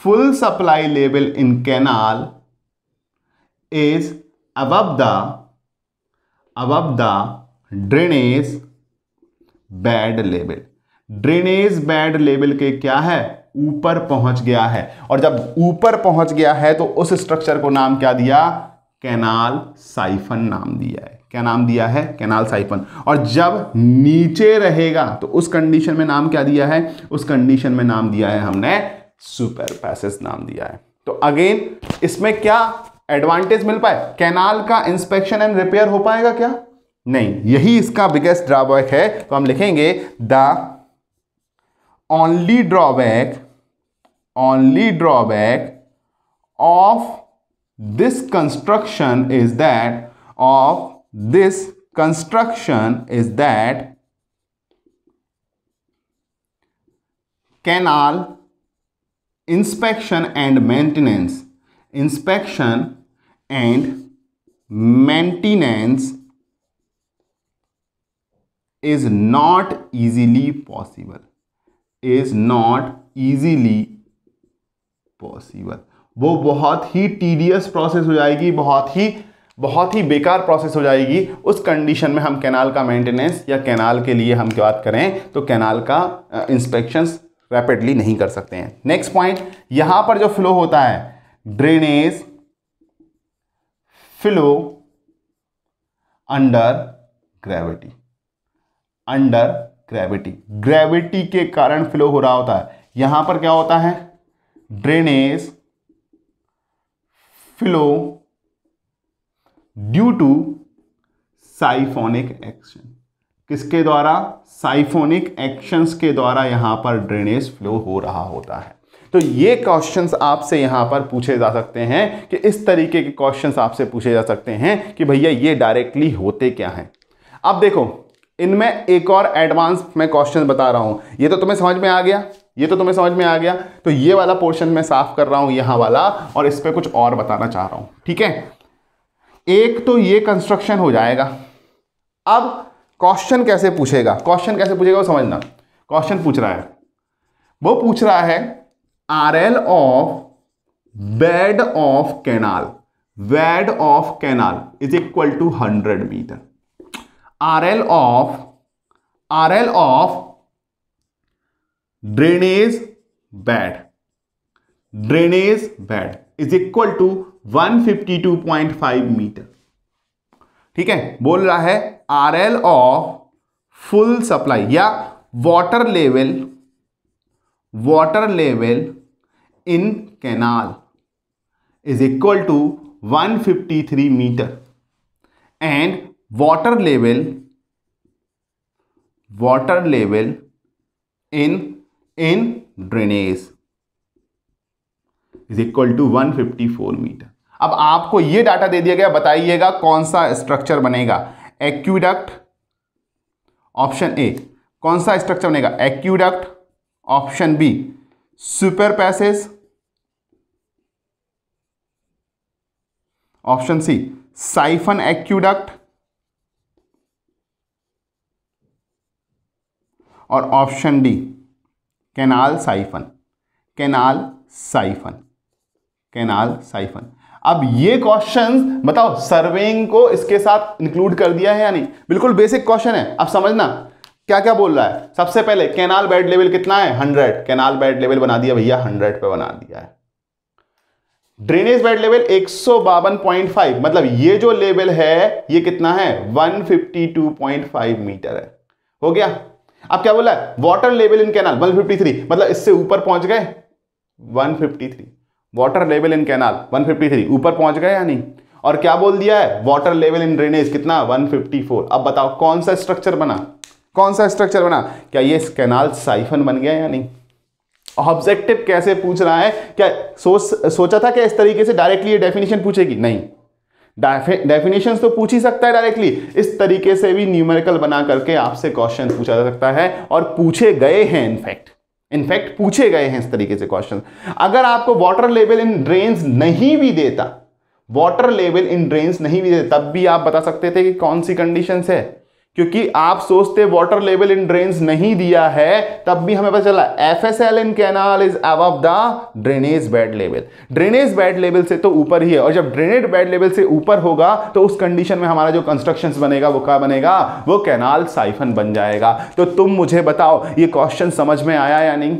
full supply level in canal is above the above the drainage bed level drainage bed level के क्या है ऊपर पहुंच गया है और जब ऊपर पहुंच गया है तो उस स्ट्रक्चर को नाम क्या दिया कैनाल साइफन नाम दिया है क्या नाम दिया है कैनाल साइफन और जब नीचे रहेगा तो उस कंडीशन में नाम क्या दिया है उस कंडीशन में नाम दिया है हमने सुपर पैसेज नाम दिया है तो अगेन इसमें क्या एडवांटेज मिल पाए कैनाल का इंस्पेक्शन एंड रिपेयर हो पाएगा क्या नहीं यही इसका बिगेस्ट ड्रॉबैक है तो हम लिखेंगे the only drawback only drawback of this construction is that of this construction is that canal inspection and maintenance inspection and maintenance is not easily possible is not easily possible वो बहुत ही टीडियस प्रोसेस हो जाएगी बहुत ही बहुत ही बेकार प्रोसेस हो जाएगी उस कंडीशन में हम कैनाल का मेंटेनेंस या कैनाल के लिए हम बात करें तो कैनाल का इंस्पेक्शंस रैपिडली नहीं कर सकते हैं नेक्स्ट पॉइंट यहां पर जो फ्लो होता है drainage flow under gravity under gravity gravity के कारण फ्लो हो रहा होता है यहां पर क्या होता है drainage flow due to siphonic action किसके द्वारा साइफोनिक एक्शंस के द्वारा यहां पर ड्रेनेज फ्लो हो रहा होता है तो ये क्वेश्चंस आपसे यहां पर पूछे जा सकते हैं कि इस तरीके के क्वेश्चंस आपसे पूछे जा सकते हैं कि भैया ये डायरेक्टली होते क्या हैं अब देखो इनमें एक और एडवांस मैं क्वेश्चन बता रहा हूँ ये तो तुम्हें समझ में आ गया ये तो तुम्हें समझ में आ गया तो ये वाला पोर्शन मैं साफ कर रहा हूँ यहाँ वाला और इस पर कुछ और बताना चाह रहा हूँ ठीक है एक तो ये कंस्ट्रक्शन हो जाएगा अब क्वेश्चन कैसे पूछेगा क्वेश्चन कैसे पूछेगा वो समझना क्वेश्चन पूछ रहा है वो पूछ रहा है R L of bed of canal bed of canal is equal to hundred metre R L of R L of drainage bed drainage bed is equal to 152.5 metre ठीक है बोल रहा है R L of full supply या water level water level in canal is equal to 153 metre and water level water level in in drainage is equal to 154 metre अब आपको ये डाटा दे दिया गया बताइएगा कौन सा स्ट्रक्चर बनेगा एक्यूडक्ट ऑप्शन ए कौन सा स्ट्रक्चर बनेगा aqueduct option B super passage option C siphon aqueduct और option D canal siphon canal siphon canal siphon अब ये क्वेश्चन बताओ सर्वेइंग को इसके साथ इंक्लूड कर दिया है या नहीं बिल्कुल बेसिक क्वेश्चन है अब समझना क्या क्या बोल रहा है सबसे पहले कैनाल बेड लेवल कितना है हंड्रेड कैनाल बेड लेवल बना दिया भैया हंड्रेड पे बना दिया है ड्रेनेज बेड लेवल एक मतलब ये जो लेवल है ये कितना है 152.5 मीटर है हो गया अब क्या बोला वाटर लेवल इन कैनाल 153 मतलब इससे ऊपर पहुंच गए 153 वाटर लेवल इन कैनाल 153 ऊपर पहुंच गए या नहीं और क्या बोल दिया है वाटर लेवल इन ड्रेनेज कितना 154 अब बताओ कौन सा स्ट्रक्चर बना कौन सा स्ट्रक्चर बना क्या ये कैनाल साइफन बन गया या नहीं ऑब्जेक्टिव कैसे पूछ रहा है क्या सोच सोचा था क्या इस तरीके से डायरेक्टली ये डेफिनेशन पूछेगी नहीं डेफिनेशन तो पूछ ही सकता है डायरेक्टली इस तरीके से भी न्यूमेरिकल बना करके आपसे क्वेश्चन पूछा जा सकता है और पूछे गए हैं इनफैक्ट इनफैक्ट पूछे गए हैं इस तरीके से क्वेश्चन अगर आपको वाटर लेवल इन ड्रेन्स नहीं भी देता वाटर लेवल इन ड्रेन्स नहीं भी देता तब भी आप बता सकते थे कि कौन सी कंडीशन है क्योंकि आप सोचते वाटर लेवल इन ड्रेन नहीं दिया है तब भी हमें पता चला F S L in canal is above the drainage bed level drainage bed level से तो ऊपर ही है और जब ड्रेनेज बेड लेवल से ऊपर होगा तो उस कंडीशन में हमारा जो कंस्ट्रक्शन बनेगा वो क्या बनेगा वो कैनाल साइफन बन जाएगा तो तुम मुझे बताओ ये क्वेश्चन समझ में आया या नहीं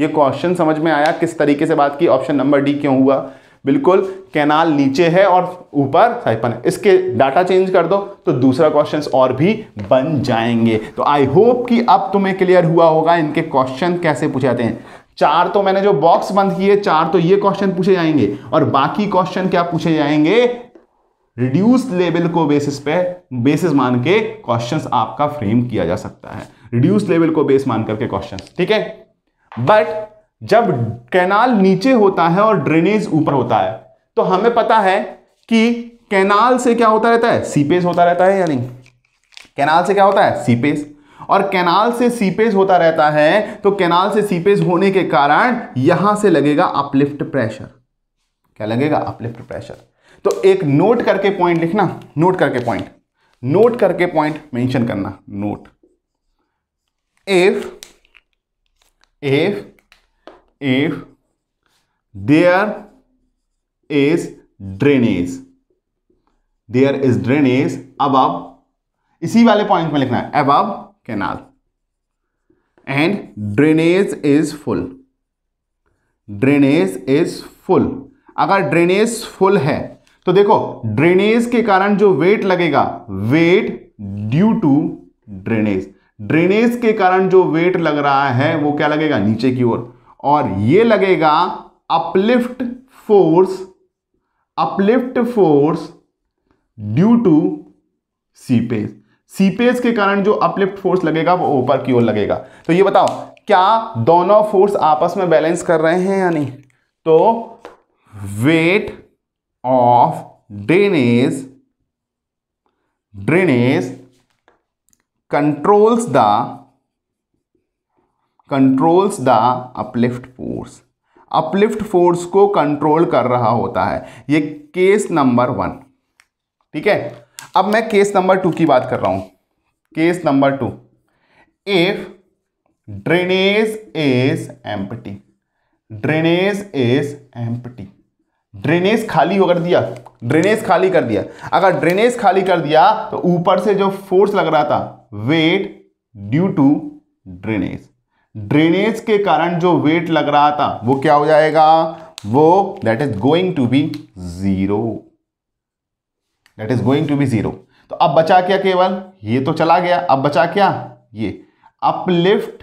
ये क्वेश्चन समझ में आया किस तरीके से बात की ऑप्शन नंबर डी क्यों हुआ बिल्कुल कैनाल नीचे है और ऊपर साइपन है इसके डाटा चेंज कर दो तो दूसरा क्वेश्चन और भी बन जाएंगे तो आई होप कि अब तुम्हें क्लियर हुआ होगा इनके क्वेश्चन कैसे पूछे जाते हैं चार तो मैंने जो बॉक्स बंद किए चार तो ये क्वेश्चन पूछे जाएंगे और बाकी क्वेश्चन क्या पूछे जाएंगे रिड्यूस लेवल को बेसिस पे बेसिस मान के क्वेश्चन आपका फ्रेम किया जा सकता है रिड्यूस लेवल को बेस मान करके क्वेश्चन ठीक है बट जब कैनाल नीचे होता है और ड्रेनेज ऊपर होता है तो हमें पता है कि कैनाल से क्या होता रहता है सीपेज होता रहता है या नहीं कैनाल से क्या होता है सीपेज और कैनाल से सीपेज होता रहता है तो कैनाल से सीपेज होने के कारण यहां से लगेगा अपलिफ्ट प्रेशर क्या लगेगा अपलिफ्ट प्रेशर तो एक नोट करके पॉइंट लिखना नोट करके पॉइंट नोट करके पॉइंट मेंशन करना note if if if there is drainage there is drainage above इसी वाले पॉइंट में लिखना है above canal and drainage is full drainage is full अगर ड्रेनेज फुल है तो देखो ड्रेनेज के कारण जो वेट लगेगा weight due to drainage drainage के कारण जो वेट लग रहा है वो क्या लगेगा नीचे की ओर और ये लगेगा uplift force uplift force due to seepage seepage के कारण जो अपलिफ्ट फोर्स लगेगा वो ऊपर की ओर लगेगा तो ये बताओ क्या दोनों फोर्स आपस में बैलेंस कर रहे हैं या नहीं तो weight of drainage drainage controls the controls the uplift force uplift force को कंट्रोल कर रहा होता है ये केस नंबर वन ठीक है अब मैं केस नंबर टू की बात कर रहा हूं case number two if drainage is empty drainage is empty drainage खाली कर दिया ड्रेनेज खाली कर दिया अगर ड्रेनेज खाली कर दिया तो ऊपर से जो फोर्स लग रहा था weight due to drainage drainage के कारण जो वेट लग रहा था वो क्या हो जाएगा वो that is going to be zero that is going to be zero तो अब बचा क्या केवल ये तो चला गया अब बचा क्या ये अपलिफ्ट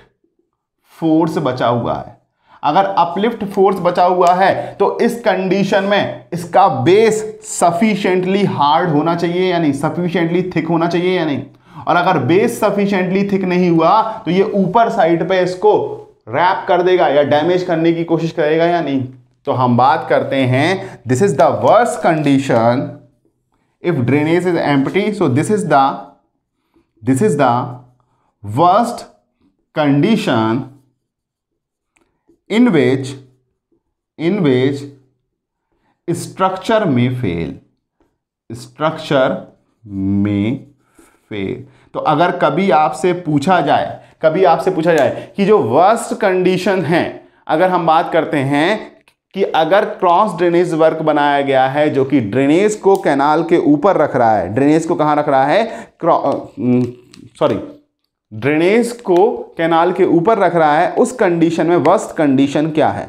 फोर्स बचा हुआ है अगर अपलिफ्ट फोर्स बचा हुआ है तो इस कंडीशन में इसका बेस सफिशिएंटली हार्ड होना चाहिए या नहीं सफिशिएंटली थिक होना चाहिए या नहीं और अगर बेस सफिशियंटली थिक नहीं हुआ तो ये ऊपर साइड पे इसको रैप कर देगा या डैमेज करने की कोशिश करेगा या नहीं तो हम बात करते हैं this is the worse condition if drainage is empty so this is the this is the worst condition in which in which structure may fail structure may fail तो अगर कभी आपसे पूछा जाए कभी आपसे पूछा जाए कि जो वर्स्ट कंडीशन है अगर हम बात करते हैं कि अगर क्रॉस ड्रेनेज वर्क बनाया गया है जो कि ड्रेनेज को कैनाल के ऊपर रख रहा है ड्रेनेज को कहाँ रख रहा है सॉरी ड्रेनेज को कैनाल के ऊपर रख रहा है उस कंडीशन में वर्स्ट कंडीशन क्या है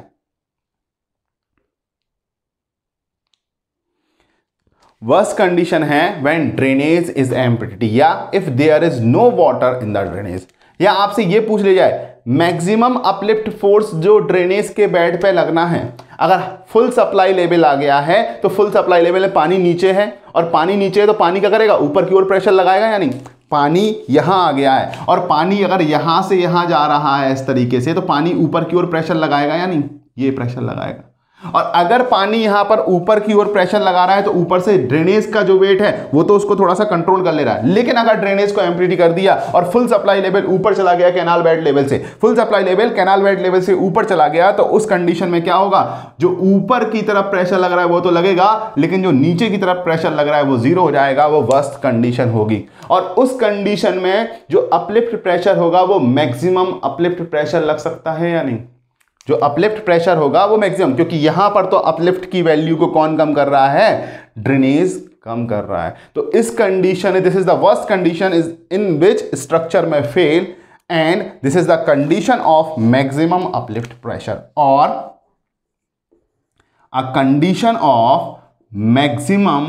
वर्स्ट कंडीशन है व्हेन ड्रेनेज इज एम्प्टी या if there is no water in the drainage या आपसे ये पूछ लिया जाए मैक्सिमम अपलिफ्ट फोर्स जो ड्रेनेज के बेड पे लगना है अगर फुल सप्लाई लेवल आ गया है तो फुल सप्लाई लेवल में पानी नीचे है और पानी नीचे है तो पानी क्या करेगा ऊपर की ओर प्रेशर लगाएगा यानी पानी यहाँ आ गया है और पानी अगर यहाँ से यहाँ जा रहा है इस तरीके से तो पानी ऊपर की ओर प्रेशर लगाएगा यानी ये प्रेशर लगाएगा और अगर पानी यहां पर ऊपर की ओर प्रेशर लगा रहा है तो ऊपर से ड्रेनेज का जो वेट है वो तो उसको थोड़ा सा कंट्रोल कर ले रहा है लेकिन अगर ड्रेनेज को एम्प्रिटी कर दिया और फुल सप्लाई लेवल ऊपर चला गया कैनाल बेड लेवल से full supply level canal bed level से ऊपर चला गया तो उस कंडीशन में क्या होगा जो ऊपर की तरफ प्रेशर लग रहा है वो तो लगेगा लेकिन जो नीचे की तरफ प्रेशर लग रहा है वो जीरो हो जाएगा वो वस्त कंडीशन होगी और उस कंडीशन में जो अपलिफ्ट प्रेशर होगा वो मैक्सिमम अपलिफ्ट प्रेशर लग सकता है या नहीं जो अपलिफ्ट प्रेशर होगा वो मैक्सिमम क्योंकि यहां पर तो अपलिफ्ट की वैल्यू को कौन कम कर रहा है ड्रेनेज कम कर रहा है तो इस condition this is the worst condition is in which structure may fail and this is the condition of maximum uplift pressure और a condition of maximum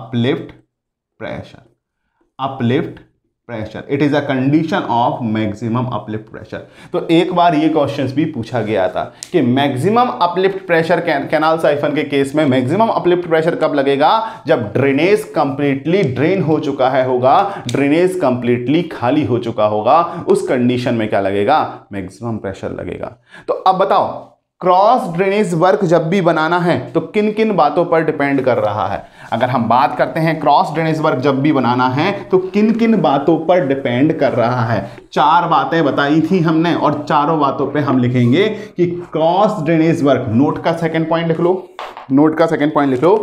uplift pressure uplift pressure it is a condition of maximum uplift pressure तो एक बार ये क्वेश्चन भी पूछा गया था कि maximum uplift pressure canal siphon के केस में मैक्सिमम अपलिफ्ट प्रेशर कब लगेगा जब ड्रेनेज कंप्लीटली ड्रेन हो चुका है होगा ड्रेनेज कंप्लीटली खाली हो चुका होगा उस कंडीशन में क्या लगेगा मैक्सिमम प्रेशर लगेगा तो अब बताओ क्रॉस ड्रेनेज वर्क जब भी बनाना है तो किन किन बातों पर डिपेंड कर रहा है अगर हम बात करते हैं क्रॉस ड्रेनेज वर्क जब भी बनाना है तो किन किन बातों पर डिपेंड कर रहा है चार बातें बताई थी हमने और चारों बातों पे हम लिखेंगे कि क्रॉस ड्रेनेज वर्क नोट का सेकंड पॉइंट लिख लो नोट का सेकंड पॉइंट लिख लो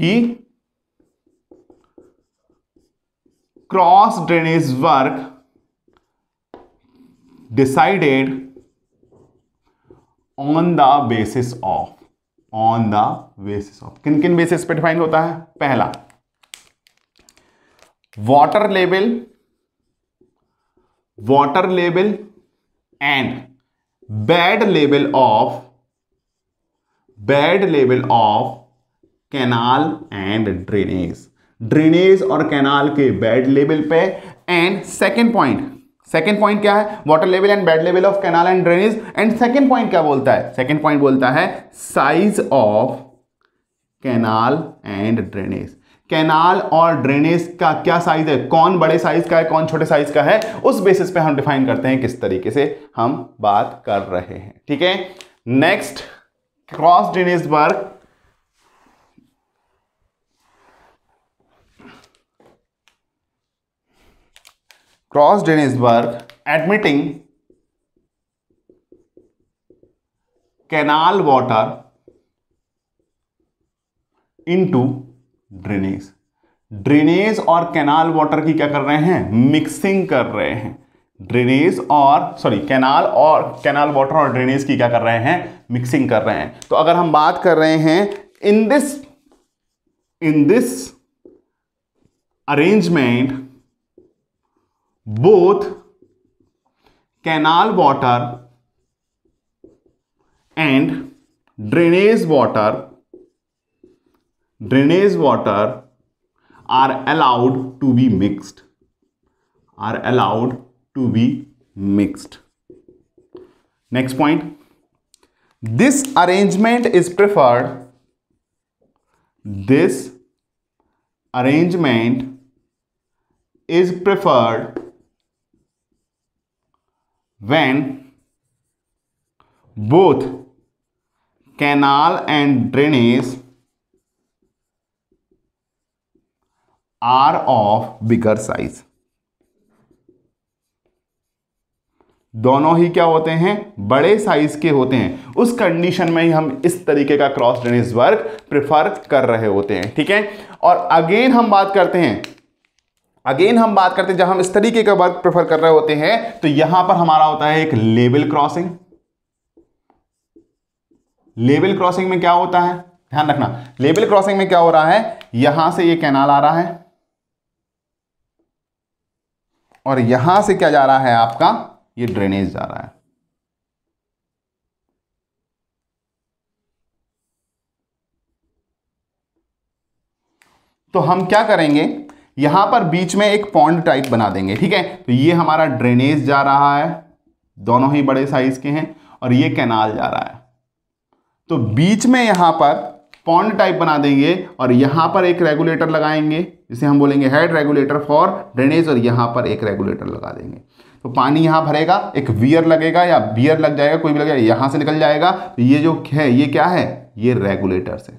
कि cross drainage work decided on the basis of on the basis of किन किन बेसिस पे डिफाइन होता है पहला water level water level and bed level of bed level of canal and drainage drainage और कैनाल के बेड लेवल पे and second point second point क्या है water level and bed level of canal and drainage and second point क्या बोलता है सेकेंड पॉइंट बोलता है size of canal and drainage canal और ड्रेनेज का क्या साइज है कौन बड़े साइज का है कौन छोटे साइज का है उस बेसिस पे हम डिफाइन करते हैं किस तरीके से हम बात कर रहे हैं ठीक है next cross drainage work cross admitting canal canal into drainage drainage और कैनाल वाटर की क्या कर रहे हैं मिक्सिंग कर रहे हैं ड्रेनेज और सॉरी कैनाल और कैनाल वाटर और ड्रेनेज की क्या कर रहे हैं मिक्सिंग कर रहे हैं तो अगर हम बात कर रहे हैं in this in this arrangement both canal water and drainage water drainage water are allowed to be mixed are allowed to be mixed next point this arrangement is preferred this arrangement is preferred when both canal and drainage are of bigger size दोनों ही क्या होते हैं बड़े साइज के होते हैं उस कंडीशन में ही हम इस तरीके का क्रॉस ड्रेनेज वर्क प्रिफर कर रहे होते हैं ठीक है और अगेन हम बात करते हैं अगेन हम बात करते हैं जब हम इस तरीके का वर्क प्रेफर कर रहे होते हैं तो यहां पर हमारा होता है एक लेवल क्रॉसिंग लेवल क्रॉसिंग में क्या होता है ध्यान रखना लेवल क्रॉसिंग में क्या हो रहा है यहां से ये कैनाल आ रहा है और यहां से क्या जा रहा है आपका ये ड्रेनेज जा रहा है तो हम क्या करेंगे यहां पर बीच में एक पॉन्ड टाइप बना देंगे ठीक है तो ये हमारा ड्रेनेज जा रहा है दोनों ही बड़े साइज के हैं और ये कैनाल जा रहा है तो बीच में यहां पर पॉन्ड टाइप बना देंगे और यहां पर एक रेगुलेटर लगाएंगे जिसे हम बोलेंगे हेड रेगुलेटर फॉर ड्रेनेज और यहां पर एक रेगुलेटर लगा देंगे तो पानी यहां भरेगा एक वियर लगेगा या बियर लग जाएगा कोई भी लगेगा यहां से निकल जाएगा तो ये जो है ये क्या है ये रेगुलेटर्स है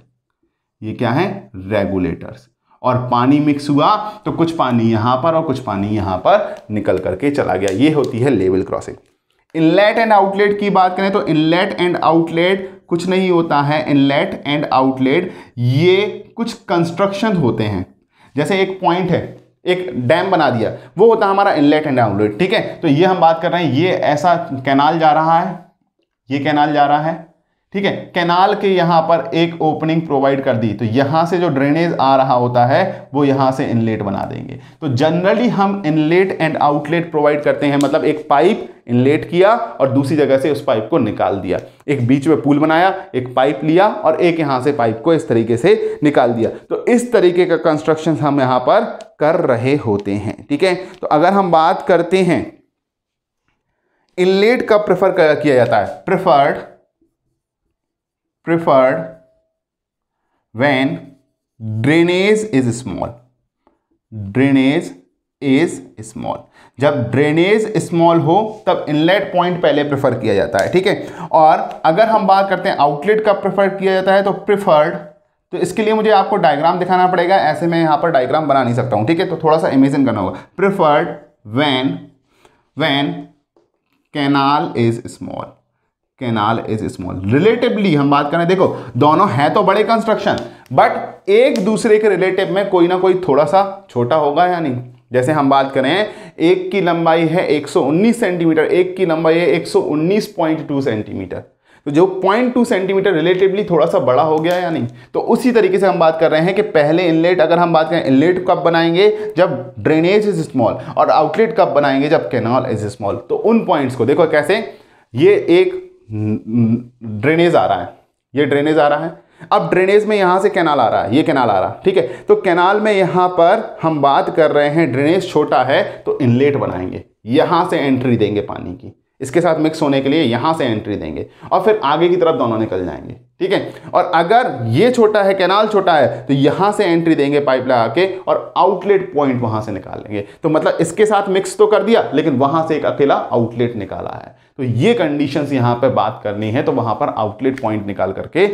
ये क्या है रेगुलेटर्स और पानी मिक्स हुआ तो कुछ पानी यहाँ पर और कुछ पानी यहाँ पर निकल करके चला गया ये होती है level crossing inlet and outlet की बात करें तो इनलेट एंड आउटलेट कुछ नहीं होता है इनलेट एंड आउटलेट ये कुछ कंस्ट्रक्शन होते हैं जैसे एक पॉइंट है एक डैम बना दिया वो होता है हमारा इनलेट एंड आउटलेट ठीक है तो ये हम बात कर रहे हैं ये ऐसा कैनाल जा रहा है ये कैनाल जा रहा है ठीक है कैनाल के यहां पर एक ओपनिंग प्रोवाइड कर दी तो यहां से जो ड्रेनेज आ रहा होता है वो यहां से इनलेट बना देंगे तो जनरली हम इनलेट एंड आउटलेट प्रोवाइड करते हैं मतलब एक पाइप इनलेट किया और दूसरी जगह से उस पाइप को निकाल दिया एक बीच में पुल बनाया एक पाइप लिया और एक यहां से पाइप को इस तरीके से निकाल दिया तो इस तरीके का कंस्ट्रक्शन हम यहां पर कर रहे होते हैं ठीक है तो अगर हम बात करते हैं इनलेट कब प्रेफर किया जाता है preferred preferred when drainage is small drainage is small जब ड्रेनेज स्मॉल हो तब इनलेट पॉइंट पहले प्रेफर किया जाता है ठीक है और अगर हम बात करते हैं आउटलेट का प्रेफर किया जाता है तो प्रेफर्ड तो इसके लिए मुझे आपको डायग्राम दिखाना पड़ेगा ऐसे मैं यहाँ पर डायग्राम बना नहीं सकता हूँ ठीक है तो थोड़ा सा इमेजिन करना होगा preferred when when canal is small canal is small relatively हम बात करें देखो दोनों हैं तो बड़े कंस्ट्रक्शन बट एक दूसरे के रिलेटिव में कोई ना कोई थोड़ा सा छोटा होगा या नहीं जैसे हम बात करें एक की लंबाई है 119 सेंटीमीटर एक की लंबाई है 119.2 सेंटीमीटर तो जो 0.2 सेंटीमीटर रिलेटिवली थोड़ा सा बड़ा हो गया या नहीं तो उसी तरीके से हम बात कर रहे हैं कि पहले इनलेट अगर हम बात करें इनलेट कब बनाएंगे जब ड्रेनेज इज स्मॉल और आउटलेट कब बनाएंगे जब कैनाल इज स्मॉल तो उन पॉइंट्स को देखो कैसे ये एक ड्रेनेज आ रहा है ये ड्रेनेज आ रहा है अब ड्रेनेज में यहां से कैनाल आ रहा है ये कैनाल आ रहा है ठीक है तो कैनाल में यहां पर हम बात कर रहे हैं ड्रेनेज छोटा है तो इनलेट बनाएंगे यहां से एंट्री देंगे पानी की इसके साथ मिक्स होने के लिए यहां से एंट्री देंगे और फिर आगे की तरफ दोनों निकल जाएंगे ठीक है और अगर ये छोटा है कैनाल छोटा है तो यहाँ से एंट्री देंगे पाइप लगा के और आउटलेट पॉइंट वहां से निकाल लेंगे तो मतलब इसके साथ मिक्स तो कर दिया लेकिन वहां से एक अकेला आउटलेट निकाला है तो ये कंडीशन यहां पर बात करनी है तो वहां पर आउटलेट पॉइंट निकाल करके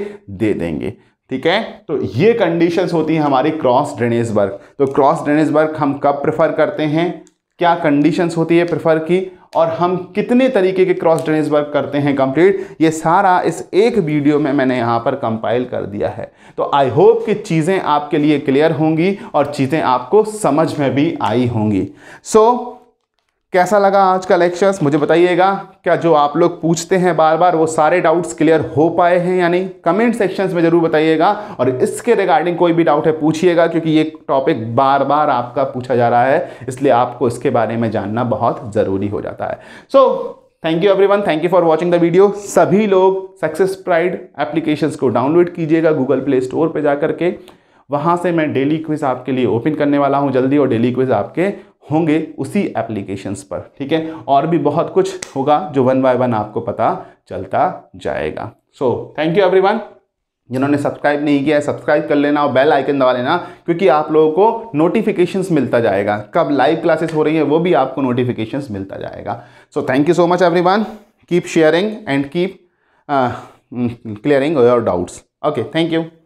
दे देंगे ठीक है तो ये कंडीशंस होती हैं हमारी क्रॉस ड्रेनेज वर्क तो क्रॉस ड्रेनेज वर्क हम कब प्रेफर करते हैं क्या कंडीशंस होती है प्रेफर की और हम कितने तरीके के क्रॉस ड्रेनेज वर्क करते हैं कंप्लीट ये सारा इस एक वीडियो में मैंने यहाँ पर कंपाइल कर दिया है तो आई होप कि चीज़ें आपके लिए क्लियर होंगी और चीज़ें आपको समझ में भी आई होंगी सो so, कैसा लगा आज का लेक्चर्स मुझे बताइएगा क्या जो आप लोग पूछते हैं बार बार वो सारे डाउट्स क्लियर हो पाए हैं या नहीं कमेंट सेक्शंस में ज़रूर बताइएगा और इसके रिगार्डिंग कोई भी डाउट है पूछिएगा क्योंकि ये टॉपिक बार बार आपका पूछा जा रहा है इसलिए आपको इसके बारे में जानना बहुत ज़रूरी हो जाता है so thank you every thank you for watching the video सभी लोग सक्सेस प्राइड एप्लीकेशन को डाउनलोड कीजिएगा गूगल प्ले स्टोर पर जा करके वहाँ से मैं डेली क्विज आपके लिए ओपन करने वाला हूँ जल्दी और डेली क्विज आपके होंगे उसी एप्लीकेशंस पर ठीक है और भी बहुत कुछ होगा जो वन बाय वन आपको पता चलता जाएगा सो थैंक यू एवरीवन जिन्होंने सब्सक्राइब नहीं किया है सब्सक्राइब कर लेना और बेल आइकन दबा लेना क्योंकि आप लोगों को नोटिफिकेशंस मिलता जाएगा कब लाइव क्लासेस हो रही है वो भी आपको नोटिफिकेशंस मिलता जाएगा so thank you so much everyone keep sharing and keep clearing your doubts okay thank you